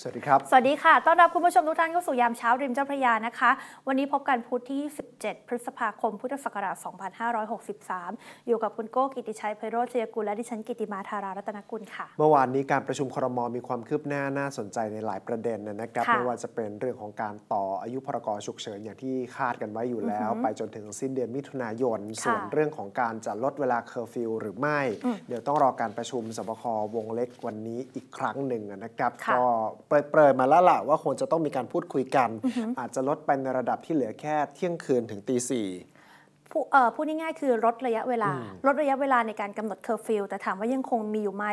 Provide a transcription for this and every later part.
สวัสดีครับ สวัสดีค่ะ ต้อนรับคุณผู้ชมทุกท่านเข้าสู่ยามเช้า ริมเจ้าพระยานะคะ วันนี้พบกันพุธที่ 17 พฤษภาคมพุทธศักราช2563 อยู่กับคุณโก้กิติชัยไพโรจยกุลและดิฉันกิติมาธารารัตนกุลค่ะ เมื่อวานนี้การประชุมครมมีความคืบหน้าน่าสนใจในหลายประเด็นนะครับ ไม่ว่าจะเป็นเรื่องของการต่ออายุพรกฉุกเฉินอย่างที่คาดกันไว้อยู่แล้ว ไปจนถึงสิ้นเดือนมิถุนายน ส่วนเรื่องของการจะลดเวลาเคอร์ฟิวหรือไม่ เดี๋ยวต้องรอการประชุมสบควงเล็กวันนี้อีกครั้งหนึ่งนะครับ ก็เปรยมาแล้วล่ะว่าควรจะต้องมีการพูดคุยกัน อาจจะลดไปในระดับที่เหลือแค่เที่ยงคืนถึงตีสี่พูดง่ายๆคือลดระยะเวลาลดระยะเวลาในการกำหนดเคอร์ฟิลแต่ถามว่ายังคงมีอยู่ไหม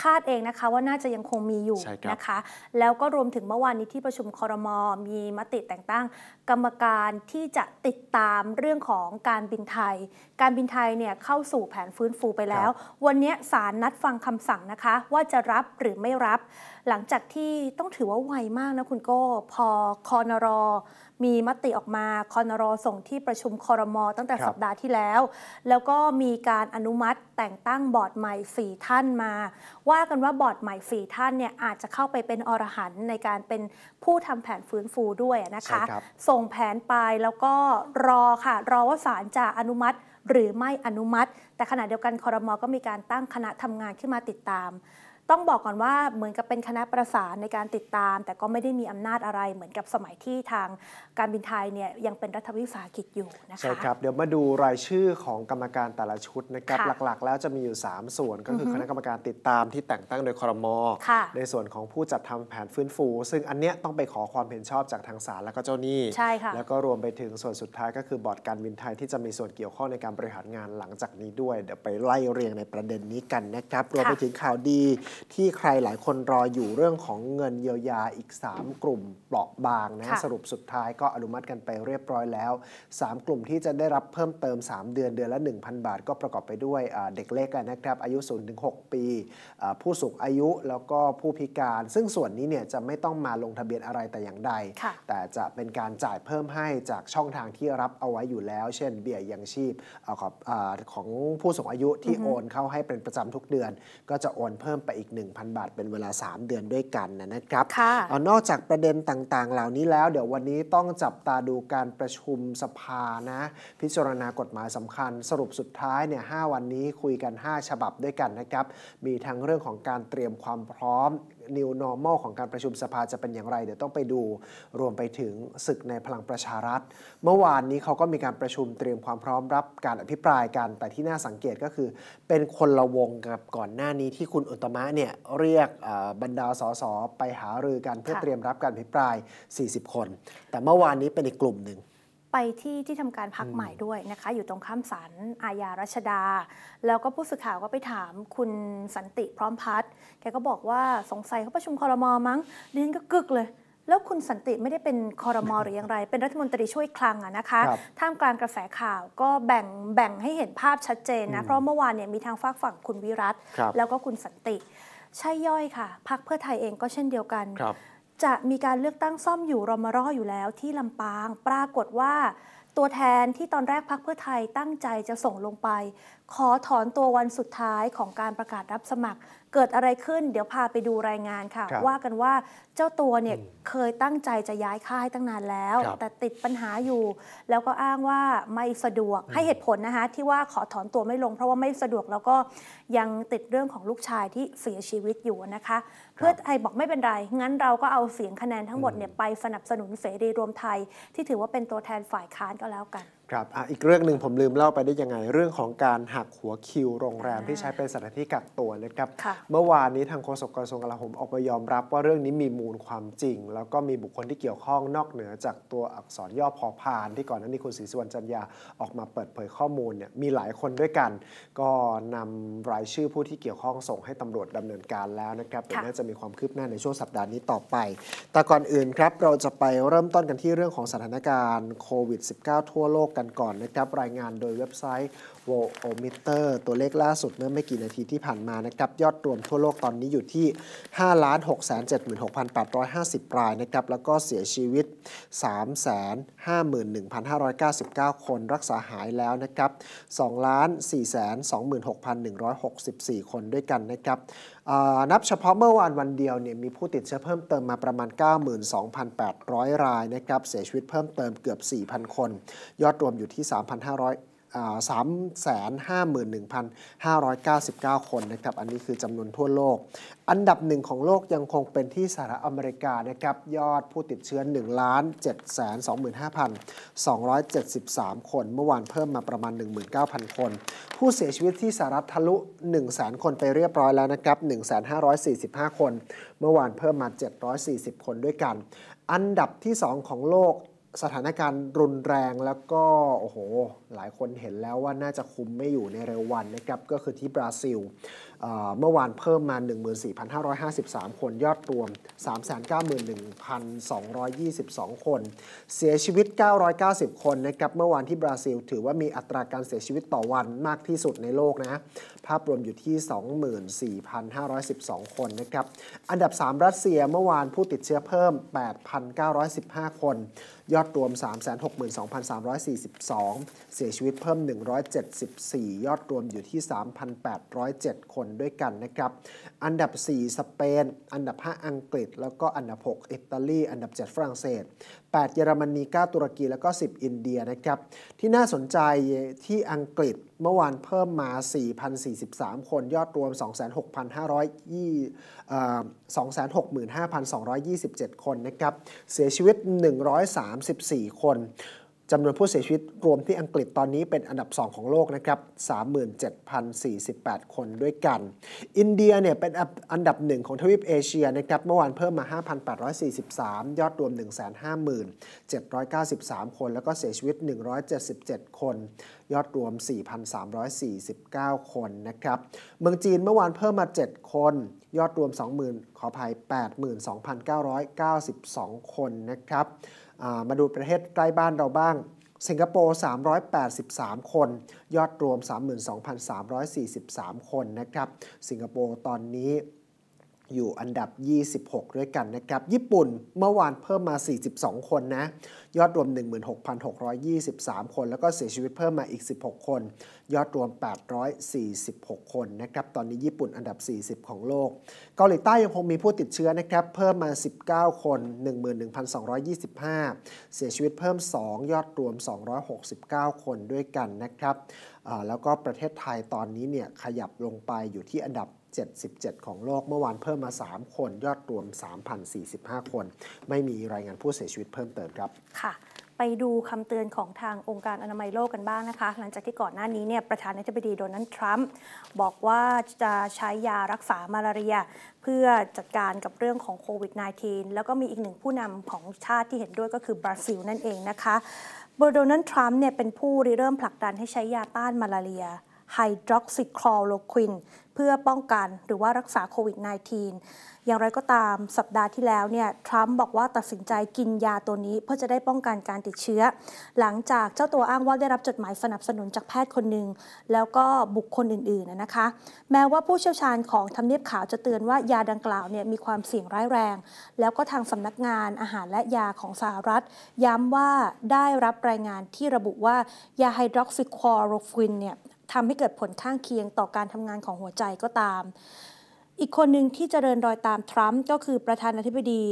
คาดเองนะคะว่าน่าจะยังคงมีอยู่นะคะ แล้วก็รวมถึงเมื่อวานนี้ที่ประชุมคอรมอมีมติแต่งตั้งกรรมการที่จะติดตามเรื่องของการบินไทย การบินไทยเนี่ยเข้าสู่แผนฟื้นฟูไปแล้ว วันนี้ศาลนัดฟังคำสั่งนะคะ ว่าจะรับหรือไม่รับ หลังจากที่ต้องถือว่าไวมากนะคุณโก้พอคอนรอมีมติออกมาคอนรอส่งที่ประชุมคอรมอตั้งแต่สัปดาห์ที่แล้ว แล้วก็มีการอนุมัติแต่งตั้งบอร์ดใหม่สี่ท่านมา ว่ากันว่าบอร์ดใหม่สี่ท่านเนี่ย อาจจะเข้าไปเป็นอรหันในการเป็นผู้ทำแผนฟื้นฟูด้วยนะคะคส่งแผนไปแล้วก็รอค่ะ รอว่าศาลจะอนุมัติหรือไม่อนุมัติ แต่ขณะเดียวกันคอรมอก็มีการตั้งคณะทำงานขึ้นมาติดตามต้องบอกก่อนว่าเหมือนกับเป็นคณะประสานในการติดตาม แต่ก็ไม่ได้มีอำนาจอะไรเหมือนกับสมัยที่ทางการบินไทยเนี่ยยังเป็นรัฐวิสาหกิจอยู่นะคะใช่ครับ เดี๋ยวมาดูรายชื่อของกรรมการแต่ละชุดนะครับหลักๆ แล้วจะมีอยู่ 3 ส่วนก็คือคณะกรรมการติดตามที่แต่งตั้งโดยคอรมอในส่วนของผู้จัดทำแผนฟื้นฟู ซึ่งอันเนี้ยต้องไปขอความเห็นชอบจากทางศาลแล้วก็เจ้าหนี้ใช่ค่ะแล้วก็รวมไปถึงส่วนสุดท้ายก็คือบอร์ดการบินไทยที่จะมีส่วนเกี่ยวข้องในการบริหารงานหลังจากนี้ด้วยเดี๋ยวไปไล่เรียงในประเด็นนี้กันนะครับ รวมไปถึงข่าวดีที่ใครหลายคนรออยู่เรื่องของเงินเยียวยาอีก 3 กลุ่มเปราะบางนะะสรุปสุดท้ายก็อนุมัติกันไปเรียบร้อยแล้ว 3 กลุ่มที่จะได้รับเพิ่มเติม 3 เดือนเดือนละ 1,000 บาท ก็ประกอบไปด้วยเด็กเล็กนะครับอายุ 0-6 ปี ผู้สูงอายุแล้วก็ผู้พิการ ซึ่งส่วนนี้เนี่ยจะไม่ต้องมาลงทะเบียนอะไรแต่อย่างใด แต่จะเป็นการจ่ายเพิ่มให้จากช่องทางที่รับเอาไว้อยู่แล้ว เช่นเบี้ยยังชีพของผู้สูงอายุที่โอนเข้าให้เป็นประจำทุกเดือน ก็จะโอนเพิ่มไปอีกอีก1,000 บาทเป็นเวลา 3 เดือนด้วยกันนะครับอนอกจากประเด็นต่างๆ เหล่านี้แล้ว เดี๋ยววันนี้ต้องจับตาดูการประชุมสภานะ พิจารณากฎหมายสำคัญสรุปสุดท้ายเนี่ย5 วันนี้คุยกัน 5 ฉบับด้วยกันนะครับ มีทั้งเรื่องของการเตรียมความพร้อม new normal ของการประชุมสภาจะเป็นอย่างไร เดี๋ยวต้องไปดูรวมไปถึงศึกในพลังประชารัฐ เมื่อวานนี้เขาก็มีการประชุมเตรียมความพร้อมรับการอภิปรายกัน แต่ที่น่าสังเกตก็คือเป็นคนละวงกับก่อนหน้านี้ที่คุณอุตมะเนี่ยเรียกบรรดาสสไปหารือกัน เพื่อเตรียมรับการอภิปราย 40 คน แต่เมื่อวานนี้เป็นอีกกลุ่มหนึ่งไปที่ที่ทำการพักใหม่ด้วยนะคะ อยู่ตรงข้ามศาลอาญารัชดา แล้วก็ผู้สื่อข่าวก็ไปถามคุณสันติพร้อมพัฒน์แกก็บอกว่าสงสัยเขาประชุมคอรมอมั้งเรียนก็กึกเลย แล้วคุณสันติไม่ได้เป็นคอรมอหรืออย่างไร เป็นรัฐมนตรีช่วยคลังอะนะคะ ท่ามกลางกระแสข่าวก็แบ่งแบ่งให้เห็นภาพชัดเจนนะ เพราะเมื่อวานเนี่ยมีทางฝากฝั่งคุณวิรัต แล้วก็คุณสันติใช่ย่อยค่ะพักเพื่อไทยเองก็เช่นเดียวกันจะมีการเลือกตั้งซ่อมอยู่รอมารออยู่แล้วที่ลำปาง ปรากฏว่าตัวแทนที่ตอนแรกพักเพื่อไทยตั้งใจจะส่งลงไป ขอถอนตัววันสุดท้ายของการประกาศรับสมัครเกิดอะไรขึ้นเดี๋ยวพาไปดูรายงานค่ะว่ากันว่าเจ้าตัวเนี่ยเคยตั้งใจจะย้ายค่ายตั้งนานแล้ว แต่ติดปัญหาอยู่ แล้วก็อ้างว่าไม่สะดวกให้เหตุผลนะคะที่ว่าขอถอนตัวไม่ลงเพราะว่าไม่สะดวกแล้วก็ยังติดเรื่องของลูกชายที่เสียชีวิตอยู่นะคะเพื่อไทยบอกไม่เป็นไรงั้นเราก็เอาเสียงคะแนนทั้งหมดเนี่ยไป สนับสนุนเสรีรวมไทยที่ถือว่าเป็นตัวแทนฝ่ายค้านก็แล้วกันครับออีกเรื่องหนึ่งผมลืมเล่าไปได้ยังไงเรื่องของการหักหัวคิวโรงแรมที่ใช้เป็นสถานที่กักตัวนะครับเมื่อวานนี้ทางโฆษกกระทรวงกลาโหมออกมายอมรับ ว่าเรื่องนี้มีมูลความจริง แล้วก็มีบุคคลที่เกี่ยวข้องนอกเหนือจากตัวอักษรย่อพอพาน ที่ก่อนหน้านี้คุณศรีสุวรรณจันยาออกมาเปิดเผยข้อมูลเนี่ยมีหลายคนด้วยกัน ก็นำรายชื่อผู้ที่เกี่ยวข้องส่งให้ตำรวจดำเนินการแล้วนะครับเดี๋ยวน่าจะมีความคืบหน้าในช่วงสัปดาห์นี้ต่อไป แต่ก่อนอื่นครับเราจะไปเริ่มต้นกันที่เรื่องของสถานการณ์โควิด -19 ทั่วโลกกันกันก่อนนะครับ รายงานโดยเว็บไซต์โวโอมิเตอร์ตัวเลขล่าสุดเมื่อไม่กี่นาทีที่ผ่านมานะครับ ยอดรวมทั่วโลกตอนนี้อยู่ที่ 5 6 7 6 8 5 0รายนะครับ แล้วก็เสียชีวิต 351,599 คนรักษาหายแล้วนะครับ 2,426,164 คนด้วยกันนะครับนับเฉพาะเมื่อวานวันเดียวเนี่ยมีผู้ติดเชื้อเพิ่มเติมมาประมาณ 92,800 รายนะครับ เสียชีวิตเพิ่มเติมเกือบ4,000คนยอดรวมอยู่ที่ 3,500 351,599 คนนะครับอันนี้คือจำนวนทั่วโลก อันดับหนึ่งของโลกยังคงเป็นที่สหรัฐอเมริกานะครับ ยอดผู้ติดเชื้อ1ล้านส2 5 2 7 3 คน เมื่อวานเพิ่มมาประมาณ 19,000 คน ผู้เสียชีวิตที่สหรัฐทะลุ1่ง0 0 0 คนไปเรียบร้อยแล้วนะครับ 1,545 คน เมื่อวานเพิ่มมา 740 คนด้วยกัน อันดับที่ 2 ของโลกสถานการณ์รุนแรงแล้วก็โอ้โหหลายคนเห็นแล้วว่าน่าจะคุมไม่อยู่ในเร็ววันนะครับก็คือที่บราซิลเมื่อวานเพิ่มมา 14,553 คนยอดรวม 391,222 คน เสียชีวิต 990 คนนะครับเมื่อวานที่บราซิล ถือว่ามีอัตราการเสียชีวิตต่อวันมากที่สุดในโลกนะภาพรวมอยู่ที่ 24,512 คนนะครับอันดับ 3 รัสเซียเมื่อวานผู้ติดเชื้อเพิ่ม 8,915 คนยอดรวม 362,342 เสียชีวิตเพิ่ม 174 ยอดรวมอยู่ที่ 3,807 คนด้วยกันนะครับ อันดับ 4 สเปน อันดับ 5 อังกฤษ แล้วก็อันดับ 6 อิตาลี อันดับ 7 ฝรั่งเศส8เยอรมนี9ตุรกีแล้วก็ 10 อินเดียนะครับ ที่น่าสนใจที่อังกฤษเมื่อวานเพิ่มมา 4,043 คนยอดรวม 265,227 คนนะครับ เสียชีวิต 134 คนจำนวนผู้เสียชีวิตรวมที่อังกฤษตอนนี้เป็นอันดับ 2 ของโลกนะครับ37,048 คนด้วยกัน อินเดียเนี่ยเป็นอันดับหนึ่งของทวีปเอเชียนะครับเมื่อวานเพิ่มมา 5,843 ยอดรวม 150,793 คนแล้วก็เสียชีวิต 177 คน ยอดรวม 4,349 คนนะครับ เมืองจีนเมื่อวานเพิ่มมา 7 คน ยอดรวม 20,000ขออภัย82,992 คนนะครับมาดูประเทศใกล้บ้านเราบ้าง สิงคโปร์383 คน ยอดรวม 32,343 คนนะครับ สิงคโปร์ตอนนี้อยู่อันดับ 26 ด้วยกันนะครับ ญี่ปุ่นเมื่อวานเพิ่มมา 42 คนนะ ยอดรวม 16,623 คน แล้วก็เสียชีวิตเพิ่มมาอีก 16 คน ยอดรวม 846 คนนะครับ ตอนนี้ญี่ปุ่นอันดับ 40 ของโลก เกาหลีใต้ยังคงมีผู้ติดเชื้อนะครับ เพิ่มมา 19 คน 11,225 เสียชีวิตเพิ่ม 2 ยอดรวม 269 คนด้วยกันนะครับแล้วก็ประเทศไทยตอนนี้เนี่ยขยับลงไปอยู่ที่อันดับ77 ของโลก เมื่อวานเพิ่มมา 3 คน ยอดรวม 3,045 คน ไม่มีรายงานผู้เสียชีวิตเพิ่มเติมครับค่ะ ไปดูคำเตือนของทางองค์การอนามัยโลกกันบ้างนะคะ หลังจากที่ก่อนหน้านี้เนี่ยประธานาธิบดีโดนัลด์ทรัมป์บอกว่าจะใช้ยารักษามาลาเรีย เพื่อจัดการกับเรื่องของโควิด -19 แล้วก็มีอีกหนึ่งผู้นำของชาติที่เห็นด้วยก็คือบราซิลนั่นเองนะคะโดนัลด์ทรัมป์เนี่ยเป็นผู้ริเริ่มผลักดันให้ใช้ยาต้านมาลาเรียไฮดรอกซิคลอโรควินเพื่อป้องกันหรือว่ารักษาโควิด -19 อย่างไรก็ตามสัปดาห์ที่แล้วเนี่ยทรัมป์บอกว่าตัดสินใจกินยาตัวนี้ เพื่อจะได้ป้องกันการติดเชื้อ หลังจากเจ้าตัวอ้างว่าได้รับจดหมายสนับสนุนจากแพทย์คนหนึ่ง แล้วก็บุคคลอื่นๆนะคะ แม้ว่าผู้เชี่ยวชาญของทำเนียบขาวจะเตือนว่ายาดังกล่าวเนี่ยมีความเสี่ยงร้ายแรง แล้วก็ทางสำนักงานอาหารและยาของสหรัฐ ย้ำว่าได้รับรายงานที่ระบุว่ายาไฮดรอกซิคลอโรควินเนี่ยทำให้เกิดผลข้างเคียงต่อการทำงานของหัวใจก็ตาม อีกคนหนึ่งที่จเจริญรอยตามทรัมป์ก็คือประธานาธิบดี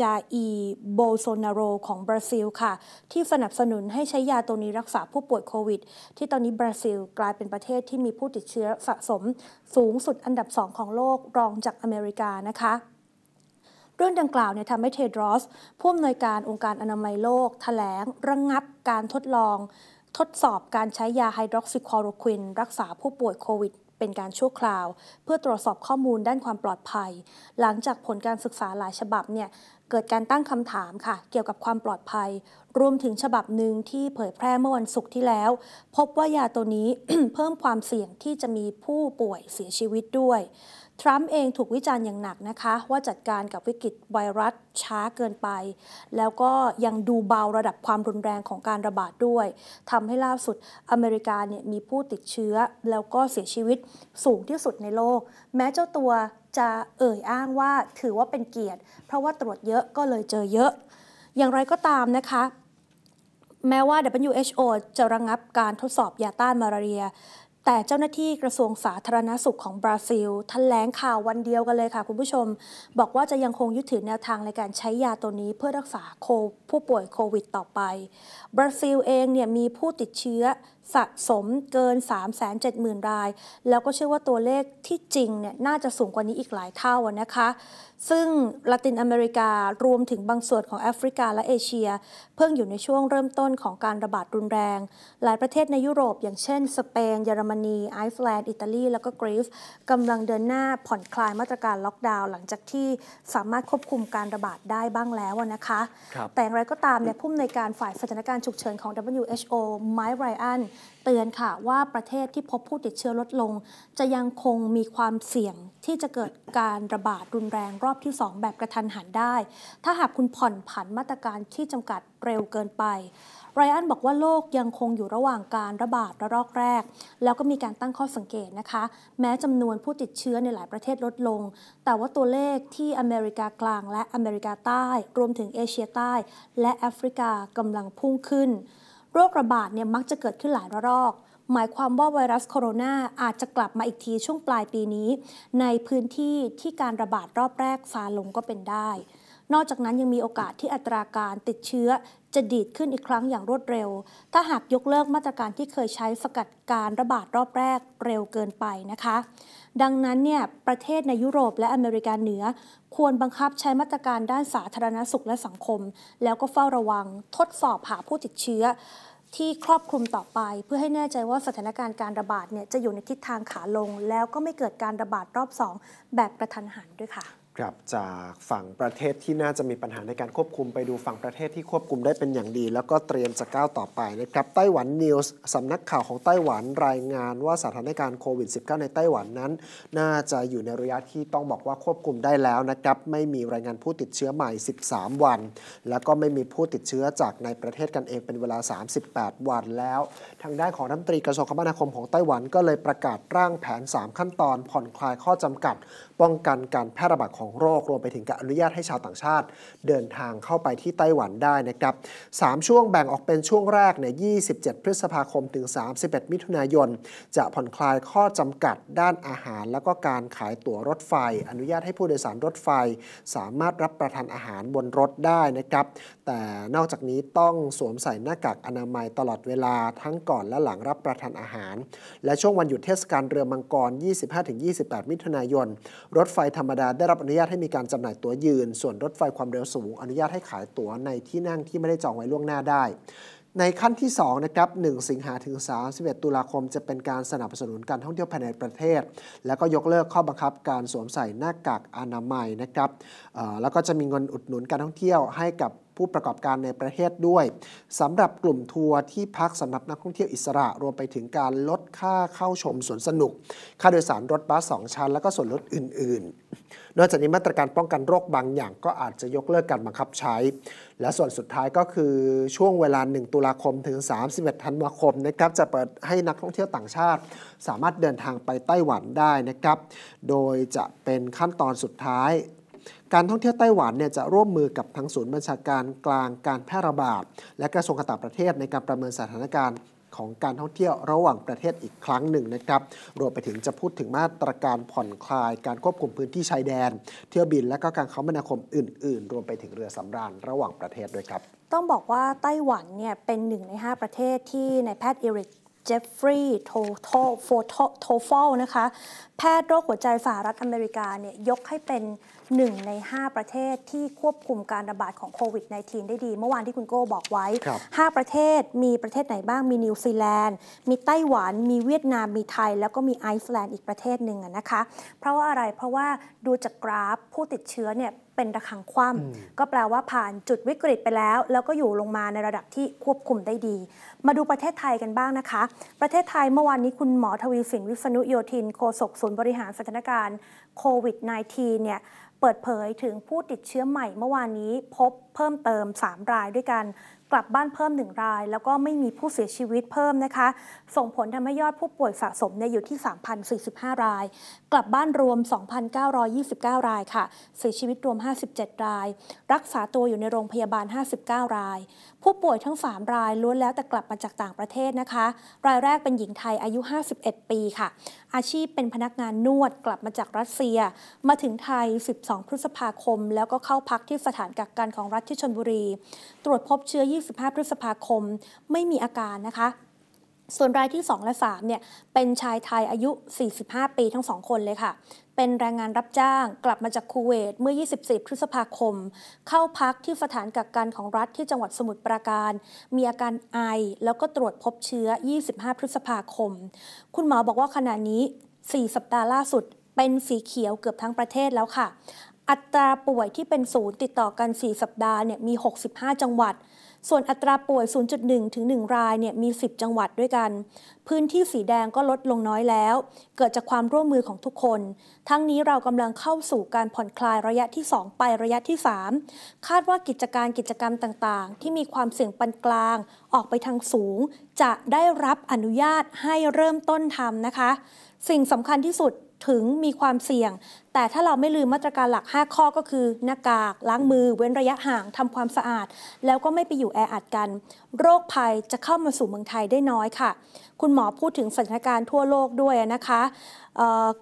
จาอีโบโซนาโรของบราซิลค่ะ ที่สนับสนุนให้ใช้ยาตัวนี้รักษาผู้ป่วยโควิด ที่ตอนนี้บราซิลกลายเป็นประเทศที่มีผู้ติดเชื้อสะสม สูงสุดอันดับสองของโลกรองจากอเมริกานะคะ เรื่องดังกล่าวเนี่ยทำให้เทดรอสผู้อำนวยการองค์การอนามัยโลกถแถลงระงงับ การทดลองทดสอบการใช้ยาไฮดรอกซิคลอโรควินรักษาผู้ป่วยโควิดเป็นการชั่วคราว เพื่อตรวจสอบข้อมูลด้านความปลอดภัย หลังจากผลการศึกษาหลายฉบับเนี่ยเกิดการตั้งคำถามค่ะ เกี่ยวกับความปลอดภัย รวมถึงฉบับหนึ่งที่เผยแพร่เมื่อวันศุกร์ที่แล้ว พบว่ายาตัวนี้เพิ่มความเสี่ยงที่จะมีผู้ป่วยเสียชีวิตด้วยทรัมป์เองถูกวิจารณ์อย่างหนักนะคะว่าจัดการกับวิกฤตไวรัสช้าเกินไป แล้วก็ยังดูเบาระดับความรุนแรงของการระบาดด้วย ทำให้ล่าสุดอเมริกาเนี่ยมีผู้ติดเชื้อแล้วก็เสียชีวิตสูงที่สุดในโลก แม้เจ้าตัวจะเอ่ยอ้างว่าถือว่าเป็นเกียรติ เพราะว่าตรวจเยอะก็เลยเจอเยอะ อย่างไรก็ตามนะคะ แม้ว่า WHO จะระงงับการทดสอบยาต้านมาลาเรียแต่เจ้าหน้าที่กระทรวงสาธารณสุขของบราซิลแถลงข่าววันเดียวกันเลยค่ะคุณผู้ชม บอกว่าจะยังคงยึดถือแนวทางในการใช้ยาตัวนี้เพื่อรักษาผู้ป่วยโควิดต่อไป บราซิลเองเนี่ยมีผู้ติดเชื้อสะสมเกิน 370,000 ราย แล้วก็เชื่อว่าตัวเลขที่จริงเนี่ยน่าจะสูงกว่านี้อีกหลายเท่านะคะ ซึ่งละตินอเมริกา รวมถึงบางส่วนของแอฟริกาและเอเชีย เพิ่งอยู่ในช่วงเริ่มต้นของการระบาดรุนแรง หลายประเทศในยุโรป อย่างเช่นสเปนเยอรมนีไอซ์แลนด์อิตาลี แล้วก็กรีซกำลังเดินหน้าผ่อนคลายมาตรการล็อกดาวน์หลังจากที่สามารถควบคุมการระบาดได้บ้างแล้วนะคะคแต่อย่างไรก็ตามเนี่ยผู้อำนวยการฝ่ายสถานการณ์ฉุกเฉินของ WHO ไมค์ไรอันเตือนค่ะว่าประเทศที่พบผู้ติดเชื้อลดลง จะยังคงมีความเสี่ยงที่จะเกิดการระบาดรุนแรงรอบที่ 2 แบบกระทันหันได้ ถ้าหากคุณผ่อนผันมาตรการที่จำกัดเร็วเกินไป ไรอันบอกว่าโลกยังคงอยู่ระหว่างการระบาดระลอกแรกแล้วก็มีการตั้งข้อสังเกตนะคะ แม้จำนวนผู้ติดเชื้อในหลายประเทศลดลง แต่ว่าตัวเลขที่อเมริกากลางและอเมริกาใต้ รวมถึงเอเชียใต้ และแอฟริกากำลังพุ่งขึ้นโรคระบาดเนี่ยมักจะเกิดขึ้นหลายระลอกหมายความว่าไวรัสโคโรนาอาจจะกลับมาอีกทีช่วงปลายปีนี้ ในพื้นที่ที่การระบาดรอบแรกฟาลงก็เป็นได้ นอกจากนั้นยังมีโอกาสที่อัตราการติดเชื้อจะดีดขึ้นอีกครั้งอย่างรวดเร็ว ถ้าหากยกเลิกมาตรการที่เคยใช้สกัดการระบาดรอบแรกเร็วเกินไปนะคะดังนั้นเนี่ยประเทศในยุโรปและอเมริกาเหนือ ควรบังคับใช้มาตรการด้านสาธารณสุขและสังคม แล้วก็เฝ้าระวังทดสอบหาผู้ติดเชื้อ ที่ครอบคลุมต่อไปเพื่อให้แน่ใจว่าสถานการณ์การระบาดเนี่ยจะอยู่ในทิศทางขาลง แล้วก็ไม่เกิดการระบาดรอบ2แบบกระทันหันด้วยค่ะกลับจากฝั่งประเทศที่น่าจะมีปัญหาในการควบคุมไปดูฝั่งประเทศที่ควบคุมได้เป็นอย่างดี แล้วก็เตรียมจะก้าวต่อไปนะครับไต้หวันนิวส์สำนักข่าวของไต้หวันรายงานว่าสถานการณ์โควิด -19 ในไต้หวันนั้นน่าจะอยู่ในระยะที่ต้องบอกว่าควบคุมได้แล้วนะครับ ไม่มีรายงานผู้ติดเชื้อใหม่ 13 วัน แล้วก็ไม่มีผู้ติดเชื้อจากในประเทศกันเองเป็นเวลา 38 วัน แล้วทางด้านของรัฐมนตรีกระทรวงคมนาคมของไต้หวัน ก็เลยประกาศร่างแผน 3 ขั้นตอนผ่อนคลายข้อจำกัด ป้องกันการแพร่ระบาดของของโรครวมไปถึงการอนุญาตให้ชาวต่างชาติ เดินทางเข้าไปที่ไต้หวันได้นะครับสามช่วงแบ่งออกเป็นช่วงแรกในี่27 พฤษภาคมถึง 31 มิถุนายน จะผ่อนคลายข้อจำกัดด้านอาหาร และก็การขายตั๋วรถไฟ อนุญาตให้ผู้โดยสารรถไฟ สามารถรับประทานอาหารบนรถได้นะครับ แต่นอกจากนี้ต้องสวมใส่หน้ากากอนามัยตลอดเวลาทั้งก่อนและหลังรับประทานอาหาร และช่วงวันหยุดเทศกาลเรือมังกร 25-28 มิถุนายนรถไฟธรรมดาได้รับอนุญาญาตให้มีการจำหน่ายตั๋วยืน ส่วนรถไฟความเร็วสูง อนุญาตให้ขายตั๋วในที่นั่งที่ไม่ได้จองไว้ล่วงหน้าได้ ในขั้นที่2นะครับ 1 สิงหาถึง31ตุลาคม จะเป็นการสนับสนุนการท่องเที่ยวภายในประเทศ แล้วก็ยกเลิกข้อบังคับการสวมใส่หน้ากากอนามัยนะครับแล้วก็จะมีเงินอุดหนุนการท่องเที่ยวให้กับผู้ประกอบการในประเทศด้วยสำหรับกลุ่มทัวร์ที่พักสำหรับนักท่องเที่ยวอิสระ รวมไปถึงการลดค่าเข้าชมสวนสนุก ค่าโดยสารรถบัสสองชั้นและก็ส่วนลดอื่น ๆ นอกจากนี้มาตรการป้องกันโรคบางอย่างก็อาจจะยกเลิกการบังคับใช้ และส่วนสุดท้ายก็คือช่วงเวลา 1 ตุลาคมถึง 31ธันวาคมนะครับจะเปิดให้นักท่องเที่ยวต่างชาติ สามารถเดินทางไปไต้หวันได้นะครับ โดยจะเป็นขั้นตอนสุดท้ายการท่องเที่ยวไต้หวันเนี่ยจะร่วมมือกับทางศูนย์บัญชาการกลางการแพร่ระบาดและกระทรวงการต่างประเทศในการประเมินสถานการณ์ของการท่องเที่ยวระหว่างประเทศอีกครั้งหนึ่งนะครับรวมไปถึงจะพูดถึงมาตรการผ่อนคลายการควบคุมพื้นที่ชายแดน เที่ยวบิน และก็การเข้ามนาคมอื่น ๆ รวมไปถึงเรือสำราญระหว่างประเทศด้วยครับ ต้องบอกว่าไต้หวันเนี่ยเป็นหนึ่งใน 5 ประเทศที่นายแพทย์เอริกเจฟฟรีย์โทโทโฟโทโทฟอลนะคะแพทย์โรคหัวใจสหรัฐอเมริกาเนี่ยยกให้เป็นหนึ่งใน5ประเทศที่ควบคุมการระบาดของโควิด -19 ได้ดี เมื่อวานที่คุณโก้บอกไว้ 5 ประเทศมีประเทศไหนบ้างมีนิวซีแลนด์ มีไต้หวันมีเวียดนามมีไทย แล้วก็มีไอซ์แลนด์อีกประเทศหนึ่งนะคะเพราะว่าอะไรเพราะว่าดูจากกราฟผู้ติดเชื้อเนี่ยเป็นระคังคว่ำก็แปลว่าผ่านจุดวิกฤตไปแล้วแล้วก็อยู่ลงมาในระดับที่ควบคุมได้ดี มาดูประเทศไทยกันบ้างนะคะ ประเทศไทยเมื่อวานนี้คุณหมอทวีสินวิษณุโยธินโฆษกศูย์บริหารสถานการณ์โควิด -19 เนี่ย เปิดเผยถึงผู้ติดเชื้อใหม่เมื่อวานนี้ พบเพิ่มเติม 3 รายด้วยกัน กลับบ้านเพิ่ม 1 รายแล้วก็ไม่มีผู้เสียชีวิตเพิ่มนะคะ ส่งผลทำให้ยอดผู้ป่วยสะสมเนี่ยอยู่ที่ 3,045 ราย กลับบ้านรวม 2,929 รายค่ะ เสียชีวิตรวม 57 ราย รักษาตัวอยู่ในโรงพยาบาล 59 ราย ผู้ป่วยทั้ง 3 รายล้วนแล้วแต่กลับมาจากต่างประเทศนะคะ รายแรกเป็นหญิงไทยอายุ 51 ปีค่ะอาชีพเป็นพนักงานนวดกลับมาจากรัสเซีย มาถึงไทย 12 พฤษภาคม แล้วก็เข้าพักที่สถานกักกันของรัฐที่ชนบุรี ตรวจพบเชื้อ 25 พฤษภาคมไม่มีอาการนะคะส่วนรายที่2และ3เนี่ย เป็นชายไทยอายุ 45 ปีทั้งสองคนเลยค่ะ เป็นแรงงานรับจ้างกลับมาจากคูเวต เมื่อ 24 พฤษภาคม เข้าพักที่สถานกักกันของรัฐที่จังหวัดสมุทรปราการ มีอาการไอ แล้วก็ตรวจพบเชื้อ 25 พฤษภาคม คุณหมอบอกว่าขณะนี้ 4 สัปดาห์ล่าสุดเป็นสีเขียวเกือบทั้งประเทศแล้วค่ะ อัตราป่วยที่เป็นศูนย์ติดต่อกัน 4 สัปดาห์เนี่ยมี 65 จังหวัดส่วนอัตราป่วย 0.1 ถึง 1 ราย เนี่ย มี 10 จังหวัดด้วยกัน พื้นที่สีแดงก็ลดลงน้อยแล้ว เกิดจากความร่วมมือของทุกคน ทั้งนี้เรากำลังเข้าสู่การผ่อนคลายระยะที่ 2 ไประยะที่ 3 คาดว่ากิจการกิจกรรมต่างๆ ที่มีความเสี่ยงปานกลางออกไปทางสูง จะได้รับอนุญาตให้เริ่มต้นทำนะคะ สิ่งสำคัญที่สุดถึงมีความเสี่ยง แต่ถ้าเราไม่ลืมมาตรการหลัก 5 ข้อก็คือ หน้ากาก ล้างมือ เว้นระยะห่างทำความสะอาด แล้วก็ไม่ไปอยู่แออัดกัน โรคภัยจะเข้ามาสู่เมืองไทยได้น้อยค่ะ คุณหมอพูดถึงสถานการณ์ทั่วโลกด้วยนะคะ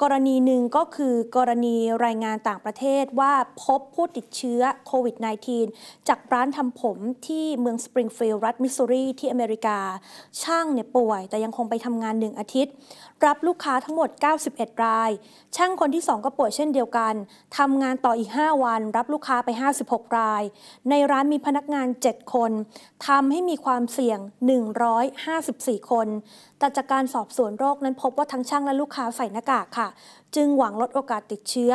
กรณีหนึ่งก็คือกรณีรายงานต่างประเทศว่าพบผู้ติดเชื้อโควิด -19 จากร้านทำผมที่เมืองสปริงฟิลด์รัฐมิสซูรีที่อเมริกา ช่างเนี่ยป่วยแต่ยังคงไปทำงานหนึ่งอาทิตย์ รับลูกค้าทั้งหมด 91 ราย ช่างคนที่2ก็ป่วยเช่นเดียวกันทำงานต่ออีก 5 วัน รับลูกค้าไป 56 ราย ในร้านมีพนักงาน 7 คนทำให้มีความเสี่ยง 154 คนแต่จากการสอบสวนโรคนั้นพบว่าทั้งช่างและลูกค้าใส่หน้ากากค่ะ จึงหวังลดโอกาสติดเชื้อ